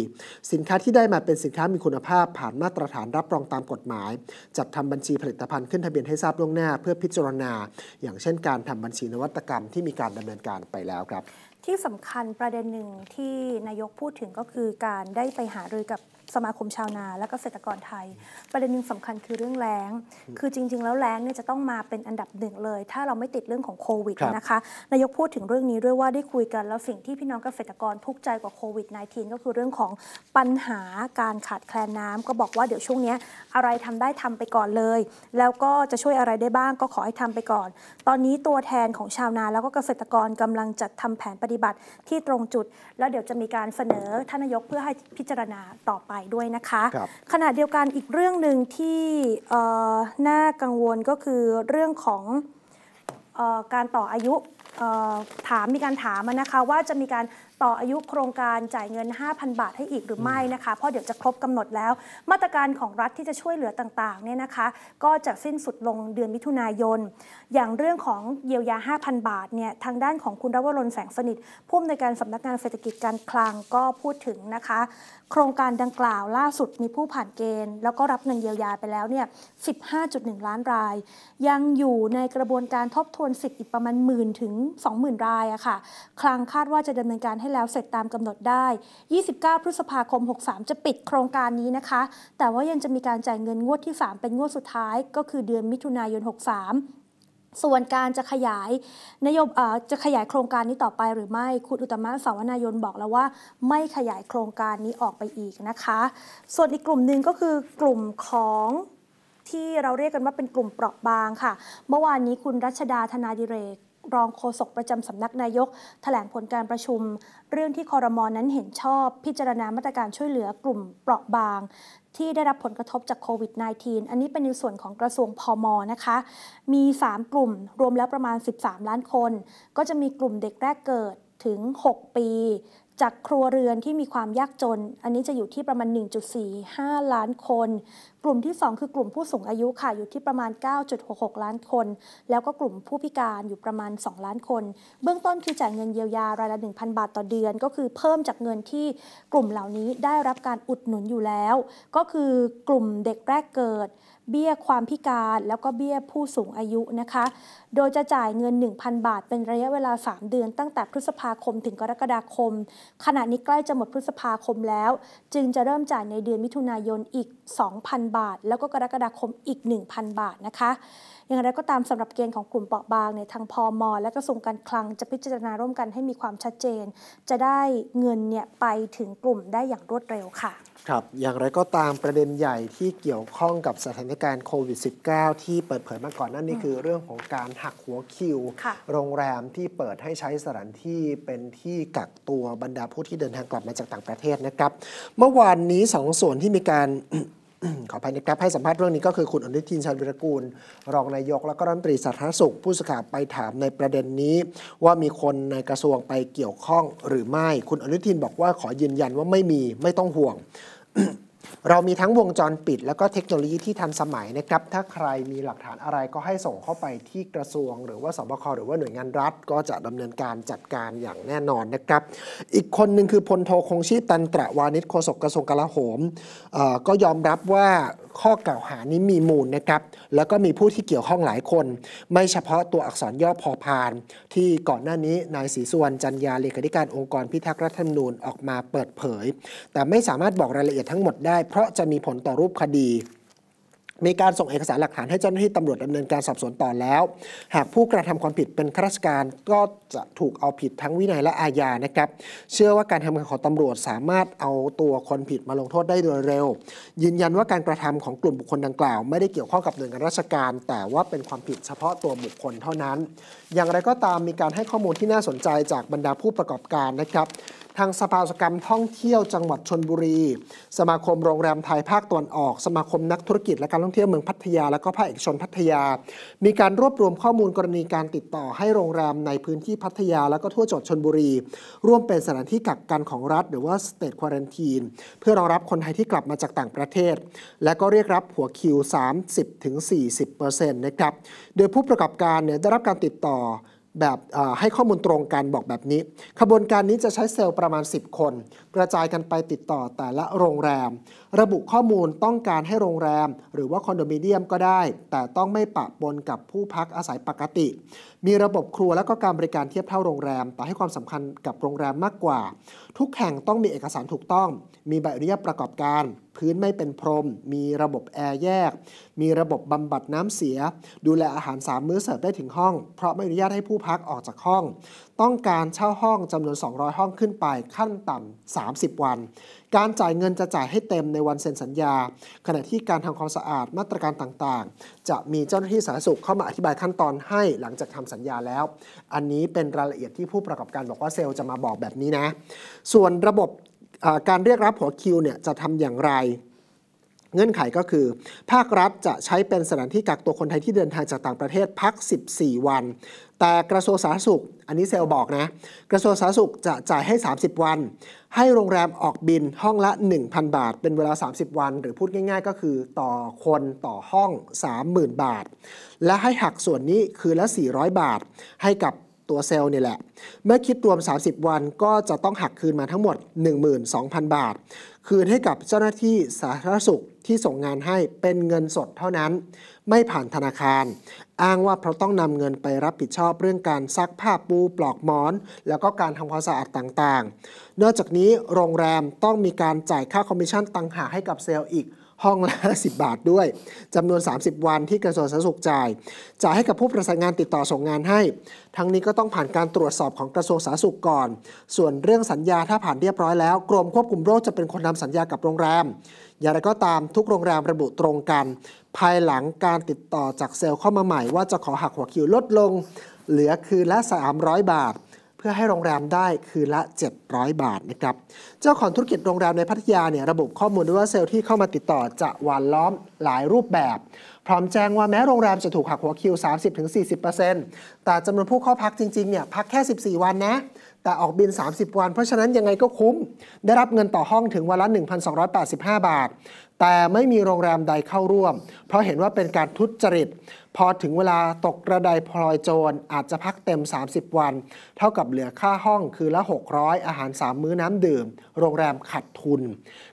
สินค้าที่ได้มาเป็นสินค้ามีคุณภาพ ผ่านมาตรฐานรับรองตามกฎหมาย จัดทำบัญชีผลิตภัณฑ์ขึ้นทะเบียนให้ทราบล่วงหน้า เพื่อพิจารณา อย่างเช่นการทำบัญชีนวัตกรรม ที่มีการดำเนินการไปแล้วครับ ที่สำคัญประเด็นหนึ่งที่นายกพูดถึงก็คือการได้ไปหารือกับสมาคมชาวนาและเกษตรกรไทย ประเด็นหนึ่งสำคัญคือเรื่องแล้ง คือจริง ๆ แล้วแล้งเนี่ยจะต้องมาเป็นอันดับหนึ่งเลย ถ้าเราไม่ติดเรื่องของโควิดนะคะนายกพูดถึงเรื่องนี้ด้วยว่าได้คุยกันแล้วสิ่งที่พี่น้องเกษตรกรทุกใจกว่าโควิด -19 ก็คือเรื่องของปัญหาการขาดแคลนน้ำก็บอกว่าเดี๋ยวช่วงนี้อะไรทำได้ทำไปก่อนเลย แล้วก็จะช่วยอะไรได้บ้างก็ขอให้ทำไปก่อน ตอนนี้ตัวแทนของชาวนาแล้วก็เกษตรกรกำลังจัดทำแผนปฏิบัติที่ตรงจุด แล้วเดี๋ยวจะมีการเสนอท่านนายกเพื่อให้พิจารณาต่อไปด้วยนะคะคขณะเดียวกันอีกเรื่องหนึ่งที่น่ากังวลก็คือเรื่องของอการต่ออายุถามมีการถามนะคะว่าจะมีการต่ออายุโครงการจ่ายเงิน 5,000 บาทให้อีกหรือไม่นะคะ เพราะเดี๋ยวจะครบกำหนดแล้ว มาตรการของรัฐที่จะช่วยเหลือต่างๆ เนี่ยนะคะก็จะสิ้นสุดลงเดือนมิถุนายน อย่างเรื่องของเยียวยา 5,000 บาทเนี่ยทางด้านของคุณรัวรนแสงสนิท ผู้อำนวยการสำนักงานเศรษฐกิจการคลังก็พูดถึงนะคะ โครงการดังกล่าวล่าสุดมีผู้ผ่านเกณฑ์แล้วก็รับเงินเยียวยาไปแล้วเนี่ย 15.1 ล้านรายยังอยู่ในกระบวนการทบทวนสิทธิ์อีกประมาณหมื่นถึง20,000รายอะค่ะคลังคาดว่าจะดำเนินการให้แล้วเสร็จตามกำหนดได้ 29 พฤษภาคม 63 จะปิดโครงการนี้นะคะ แต่ว่ายังจะมีการจ่ายเงินงวดที่ 3 เป็นงวดสุดท้าย ก็คือเดือนมิถุนายน 63 ส่วนการจะขยายนโยบายจะขยายโครงการนี้ต่อไป หรือไม่คุณอุตมะสาวนายนบอกแล้วว่า ไม่ขยายโครงการนี้ออกไปอีกนะคะ ส่วนอีกกลุ่มหนึ่งก็คือกลุ่มของที่เราเรียกกันว่าเป็นกลุ่มเปราะบางค่ะ เมื่อวานนี้คุณรัชดาธนาดิเรกรองโฆษกประจำสำนักนายกถแถลงผลการประชุม เรื่องที่คอรมอนนั้นเห็นชอบ พิจารณามาตรการช่วยเหลือกลุ่มเปราะบางที่ได้รับผลกระทบจากโควิด -19 อันนี้เป็นในส่วนของกระทรวงพอมอนะคะ มี 3 กลุ่มรวมแล้วประมาณ 13 ล้านคน ก็จะมีกลุ่มเด็กแรกเกิดถึง 6 ปี จากครัวเรือนที่มีความยากจน อันนี้จะอยู่ที่ประมาณ 1.45 ล้านคนกลุ่มที่ 2 คือกลุ่มผู้สูงอายุ ค่ะอยู่ที่ประมาณ 9.66 ล้านคน แล้วก็กลุ่มผู้พิการอยู่ประมาณ 2 ล้านคน เบื้องต้นคือจ่ายเงินเยียวยารายละ 1,000 บาทต่อเดือน ก็คือเพิ่มจากเงินที่กลุ่มเหล่านี้ได้รับการอุดหนุนอยู่แล้ว ก็คือกลุ่มเด็กแรกเกิด เบี้ยความพิการแล้วก็เบี้ยผู้สูงอายุนะคะโดยจะจ่ายเงิน 1,000 บาท เป็นระยะเวลา 3 เดือนตั้งแต่พฤษภาคมถึงกรกฎาคม ขณะนี้ใกล้จะหมดพฤษภาคมแล้วจึงจะเริ่มจ่ายในเดือนมิถุนายนอีก 2,000บาทแล้วก็กรกฎาคมอีก 1,000 บาทนะคะ อย่างไรก็ตามสำหรับเกณฑ์ของกลุ่มเปราะบางเนี่ยทางพอมอ และกระทรวงการคลังจะพิจารณาร่วมกันให้มีความชัดเจน จะได้เงินเนี่ยไปถึงกลุ่มได้อย่างรวดเร็วค่ะ ครับ อย่างไรก็ตามประเด็นใหญ่ที่เกี่ยวข้องกับสถานการณ์โควิด -19 ที่เปิดเผยมาก่อนนั่นนี่คือ เรื่องของการหักหัวคิว โรงแรมที่เปิดให้ใช้สถานที่เป็นที่กักตัวบรรดาผู้ที่เดินทางกลับมาจากต่างประเทศนะครับ เมื่อวานนี้สองส่วนที่มีการขอพานะครับ ให้สัมภาษณ์เรื่องนี้ก็คือคุณอนุทินชาญวิรกูล รองนายกและก็รัฐมนตรีสาธารณสุข ผู้สื่อข่าวไปถามในประเด็นนี้ ว่ามีคนในกระทรวงไปเกี่ยวข้องหรือไม่ คุณอนุทินบอกว่าขอยืนยันว่าไม่มีไม่ต้องห่วงเรามีทั้งวงจรปิดแล้วก็เทคโนโลยีที่ทันสมัยนะครับ ถ้าใครมีหลักฐานอะไรก็ให้ส่งเข้าไปที่กระทรวงหรือว่าสบคหรือว่าหน่วยงานรัฐก็จะดำเนินการจัดการอย่างแน่นอนนะครับ อีกคนหนึ่งคือพลโทคงชีพตันตระวานิชโฆษกกระทรวงกลาโหม ก็ยอมรับว่าข้อกล่าวหานี้มีมูลนะครับ แล้วก็มีผู้ที่เกี่ยวข้องหลายคน ไม่เฉพาะตัวอักษรย่อพอพาน ที่ก่อนหน้านี้นายศรีสุวรรณจันยาเลขาธิการองค์กรพิทักษ์รัฐธรรมนูญออกมาเปิดเผย แต่ไม่สามารถบอกรายละเอียดทั้งหมดได้ เพราะจะมีผลต่อรูปคดีมีการส่งเอกสารหลักฐานให้เจ้าหน้าที่ตำรวจดำเนินการสอบสวนต่อแล้ว หากผู้กระทำความผิดเป็นข้าราชการก็จะถูกเอาผิดทั้งวินัยและอาญานะครับ เชื่อว่าการทำงานของตำรวจสามารถเอาตัวคนผิดมาลงโทษได้โดยเร็ว ยืนยันว่าการกระทำของกลุ่มบุคคลดังกล่าวไม่ได้เกี่ยวข้องกับหน่วยงานราชการ แต่ว่าเป็นความผิดเฉพาะตัวบุคคลเท่านั้น อย่างไรก็ตามมีการให้ข้อมูลที่น่าสนใจจากบรรดาผู้ประกอบการนะครับทางสภาสกรรม ท่องเที่ยวจังหวัดชนบุรี สมาคมโรงแรมไทยภาคตะวันออก สมาคมนักธุรกิจและการท่องเที่ยวเมืองพัทยา และก็ภาคเอกชนพัทยา มีการรวบรวมข้อมูลกรณีการติดต่อ ให้โรงแรมในพื้นที่พัทยาและก็ทั่วจังหวัดชนบุรี ร่วมเป็นสถานที่กักกันของรัฐ หรือว่า state quarantine เพื่อรองรับคนไทยที่กลับมาจากต่างประเทศ และก็เรียกรับหัวคิว30-40%นะครับโดยผู้ประกอบการเนี่ยได้รับการติดต่อแบบให้ข้อมูลตรงกันบอกแบบนี้ ขบวนการนี้จะใช้เซลล์ประมาณ 10 คนกระจายกันไปติดต่อแต่ละโรงแรมระบุข้อมูลต้องการให้โรงแรม หรือว่าคอนโดมิเนียมก็ได้ แต่ต้องไม่ปะปนกับผู้พักอาศัยปกติ มีระบบครัวและก็การบริการเทียบเท่าโรงแรมแต่ให้ความสำคัญกับโรงแรมมากกว่า ทุกแห่งต้องมีเอกสารถูกต้อง มีใบอนุญาตประกอบการ พื้นไม่เป็นพรมมีระบบแอร์แยกมีระบบบำบัดน้ำเสีย ดูแลอาหารสามมื้อเสิร์ฟได้ถึงห้องเพราะไม่อนุญาตให้ผู้พักออกจากห้องต้องการเช่าห้องจำนวน 200 ห้องขึ้นไป ขั้นต่ำ30 วัน การจ่ายเงินจะจ่ายให้เต็มในวันเซ็นสัญญา ขณะที่การทำความสะอาดมาตรการต่างๆ จะมีเจ้าหน้าที่สาธารณสุขเข้ามาอธิบายขั้นตอนให้หลังจากทำสัญญาแล้ว อันนี้เป็นรายละเอียดที่ผู้ประกอบการบอกว่าเซลล์จะมาบอกแบบนี้นะ ส่วนระบบการเรียกรับหัวคิวเนี่ยจะทำอย่างไรเงื่อนไขก็คือภาครัฐจะใช้เป็นสถานที่กักตัวคนไทยที่เดินทางจากต่างประเทศพัก 14 วัน แต่กระทรวงสาธารณสุข อันนี้เซลบอกนะ กระทรวงสาธารณสุขจะจ่ายให้ 30 วัน ให้โรงแรมออกบินห้องละ 1,000 บาท เป็นเวลา 30 วัน หรือพูดง่ายๆก็คือต่อคนต่อห้อง 30,000 บาท และให้หักส่วนนี้คือละ 400 บาทให้กับตัวเซลล์นี่แหละเมื่อคิดรวม 30 วันก็จะต้องหักคืนมาทั้งหมด 12,000 บาท คืนให้กับเจ้าหน้าที่สาธารณสุขที่ส่งงานให้เป็นเงินสดเท่านั้น ไม่ผ่านธนาคาร อ้างว่าเพราะต้องนำเงินไปรับผิดชอบเรื่องการซักผ้าปูปลอกหมอนแล้วก็การทำความสะอาดต่างๆ นอกจากนี้โรงแรมต้องมีการจ่ายค่าคอมมิชชั่นต่างหากให้กับเซลล์อีกห้องละ5 0บาทด้วยจำนวน 30 วันที่กระทรวงสาธารณสุขจ่ายจ่ายให้กับผู้ประสานงานติดต่อส่งงานให้ ทั้งนี้ก็ต้องผ่านการตรวจสอบของกระทรวงสาธารณสุขก่อนส่วนเรื่องสัญญาถ้าผ่านเรียบร้อยแล้ว กรมควบคุมโรคจะเป็นคนทำสัญญากับโรงแรมอย่างไรก็ตามทุกโรงแรมระบุตรงกัน ภายหลังการติดต่อจากเซลล์เข้ามาใหม่ว่าจะขอหักหัวคิวลดลง เหลือคืนละ 300 บาทพื่อให้โรงแรมได้คืนละ 700 บาทนะครับ เจ้าของธุรกิจโรงแรมในพัทยาเนี่ยระบุข้อมูลด้วยว่าเซลล์ที่เข้ามาติดต่อจะวานล้อมหลายรูปแบบ พร้อมแจ้งว่าแม้โรงแรมจะถูกหักหัวคิว 30-40%แต่จำนวนผู้เข้าพักจริงๆเนี่ยพักแค่ 14 วันนะ แต่ออกบิน 30 วันเพราะฉะนั้นยังไงก็คุ้ม ได้รับเงินต่อห้องถึงวันละ 1,285 บาท แต่ไม่มีโรงแรมใดเข้าร่วม เพราะเห็นว่าเป็นการทุจริตพอถึงเวลาตกกระไดพลอยโจรอาจจะพักเต็ม 30 วัน เท่ากับเหลือค่าห้องคือละ 600 อาหาร 3 มื้อน้ำดื่มโรงแรมขาดทุน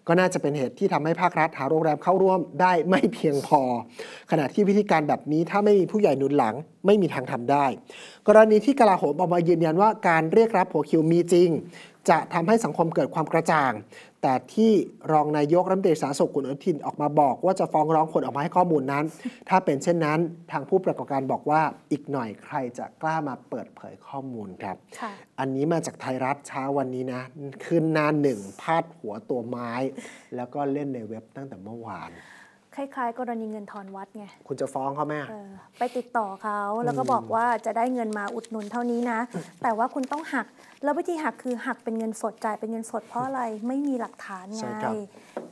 ก็น่าจะเป็นเหตุที่ทำให้ภาครัฐหาโรงแรมเข้าร่วมได้ไม่เพียงพอ ขณะที่วิธีการแบบนี้ถ้าไม่มีผู้ใหญ่หนุนหลังไม่มีทางทำได้ กรณีที่กลาโหมออกมายืนยันว่า การเรียกรับหัวคิวมีจริงจะทำให้สังคมเกิดความกระจ่าง แต่ที่รองนายกรัฐมนตรีสาธารณสุขคุณอนุทิน ออกมาบอกว่าจะฟ้องร้องคนออกมาให้ข้อมูลนั้น ถ้าเป็นเช่นนั้นทางผู้ประกอบการบอกว่าอีกหน่อยใครจะกล้ามาเปิดเผยข้อมูลครับอันนี้มาจากไทยรัฐเช้าวันนี้นะ ขึ้นหน้าหนึ่งพาดหัวตัวไม้ แล้วก็เล่นในเว็บตั้งแต่เมื่อวานคล้ายๆ กรณีเงินทอนวัดไงคุณจะฟ้องเขาไหมไปติดต่อเขาแล้วก็บอกว่าจะได้เงินมาอุดหนุนเท่านี้นะ แต่ว่าคุณต้องหักแล้ววิธีหักคือหักเป็นเงินสดจ่ายเป็นเงินสดเพราะอะไรไม่มีหลักฐานไง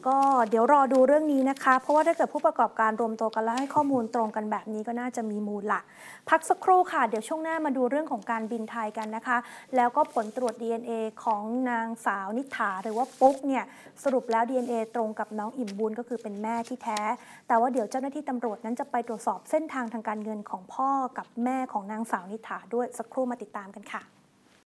ก็เดี๋ยวรอดูเรื่องนี้นะคะ เพราะว่าถ้าเกิดผู้ประกอบการรวมตัวกันแล้วให้ข้อมูลตรงกันแบบนี้ก็น่าจะมีมูลละพักสักครู่ค่ะ เดี๋ยวช่วงหน้ามาดูเรื่องของการบินไทยกันนะคะ แล้วก็ผลตรวจ DNA ของนางสาวนิฐาหรือว่าปุ๊กเนี่ยสรุปแล้ว DNA ตรงกับน้องอิ่มบุญก็คือเป็นแม่ที่แท้ แต่ว่าเดี๋ยวเจ้าหน้าที่ตำรวจนั้นจะไปตรวจสอบเส้นทางทางการเงินของพ่อกับแม่ของนางสาวนิฐาด้วยสักครู่มาติดตามกันค่ะ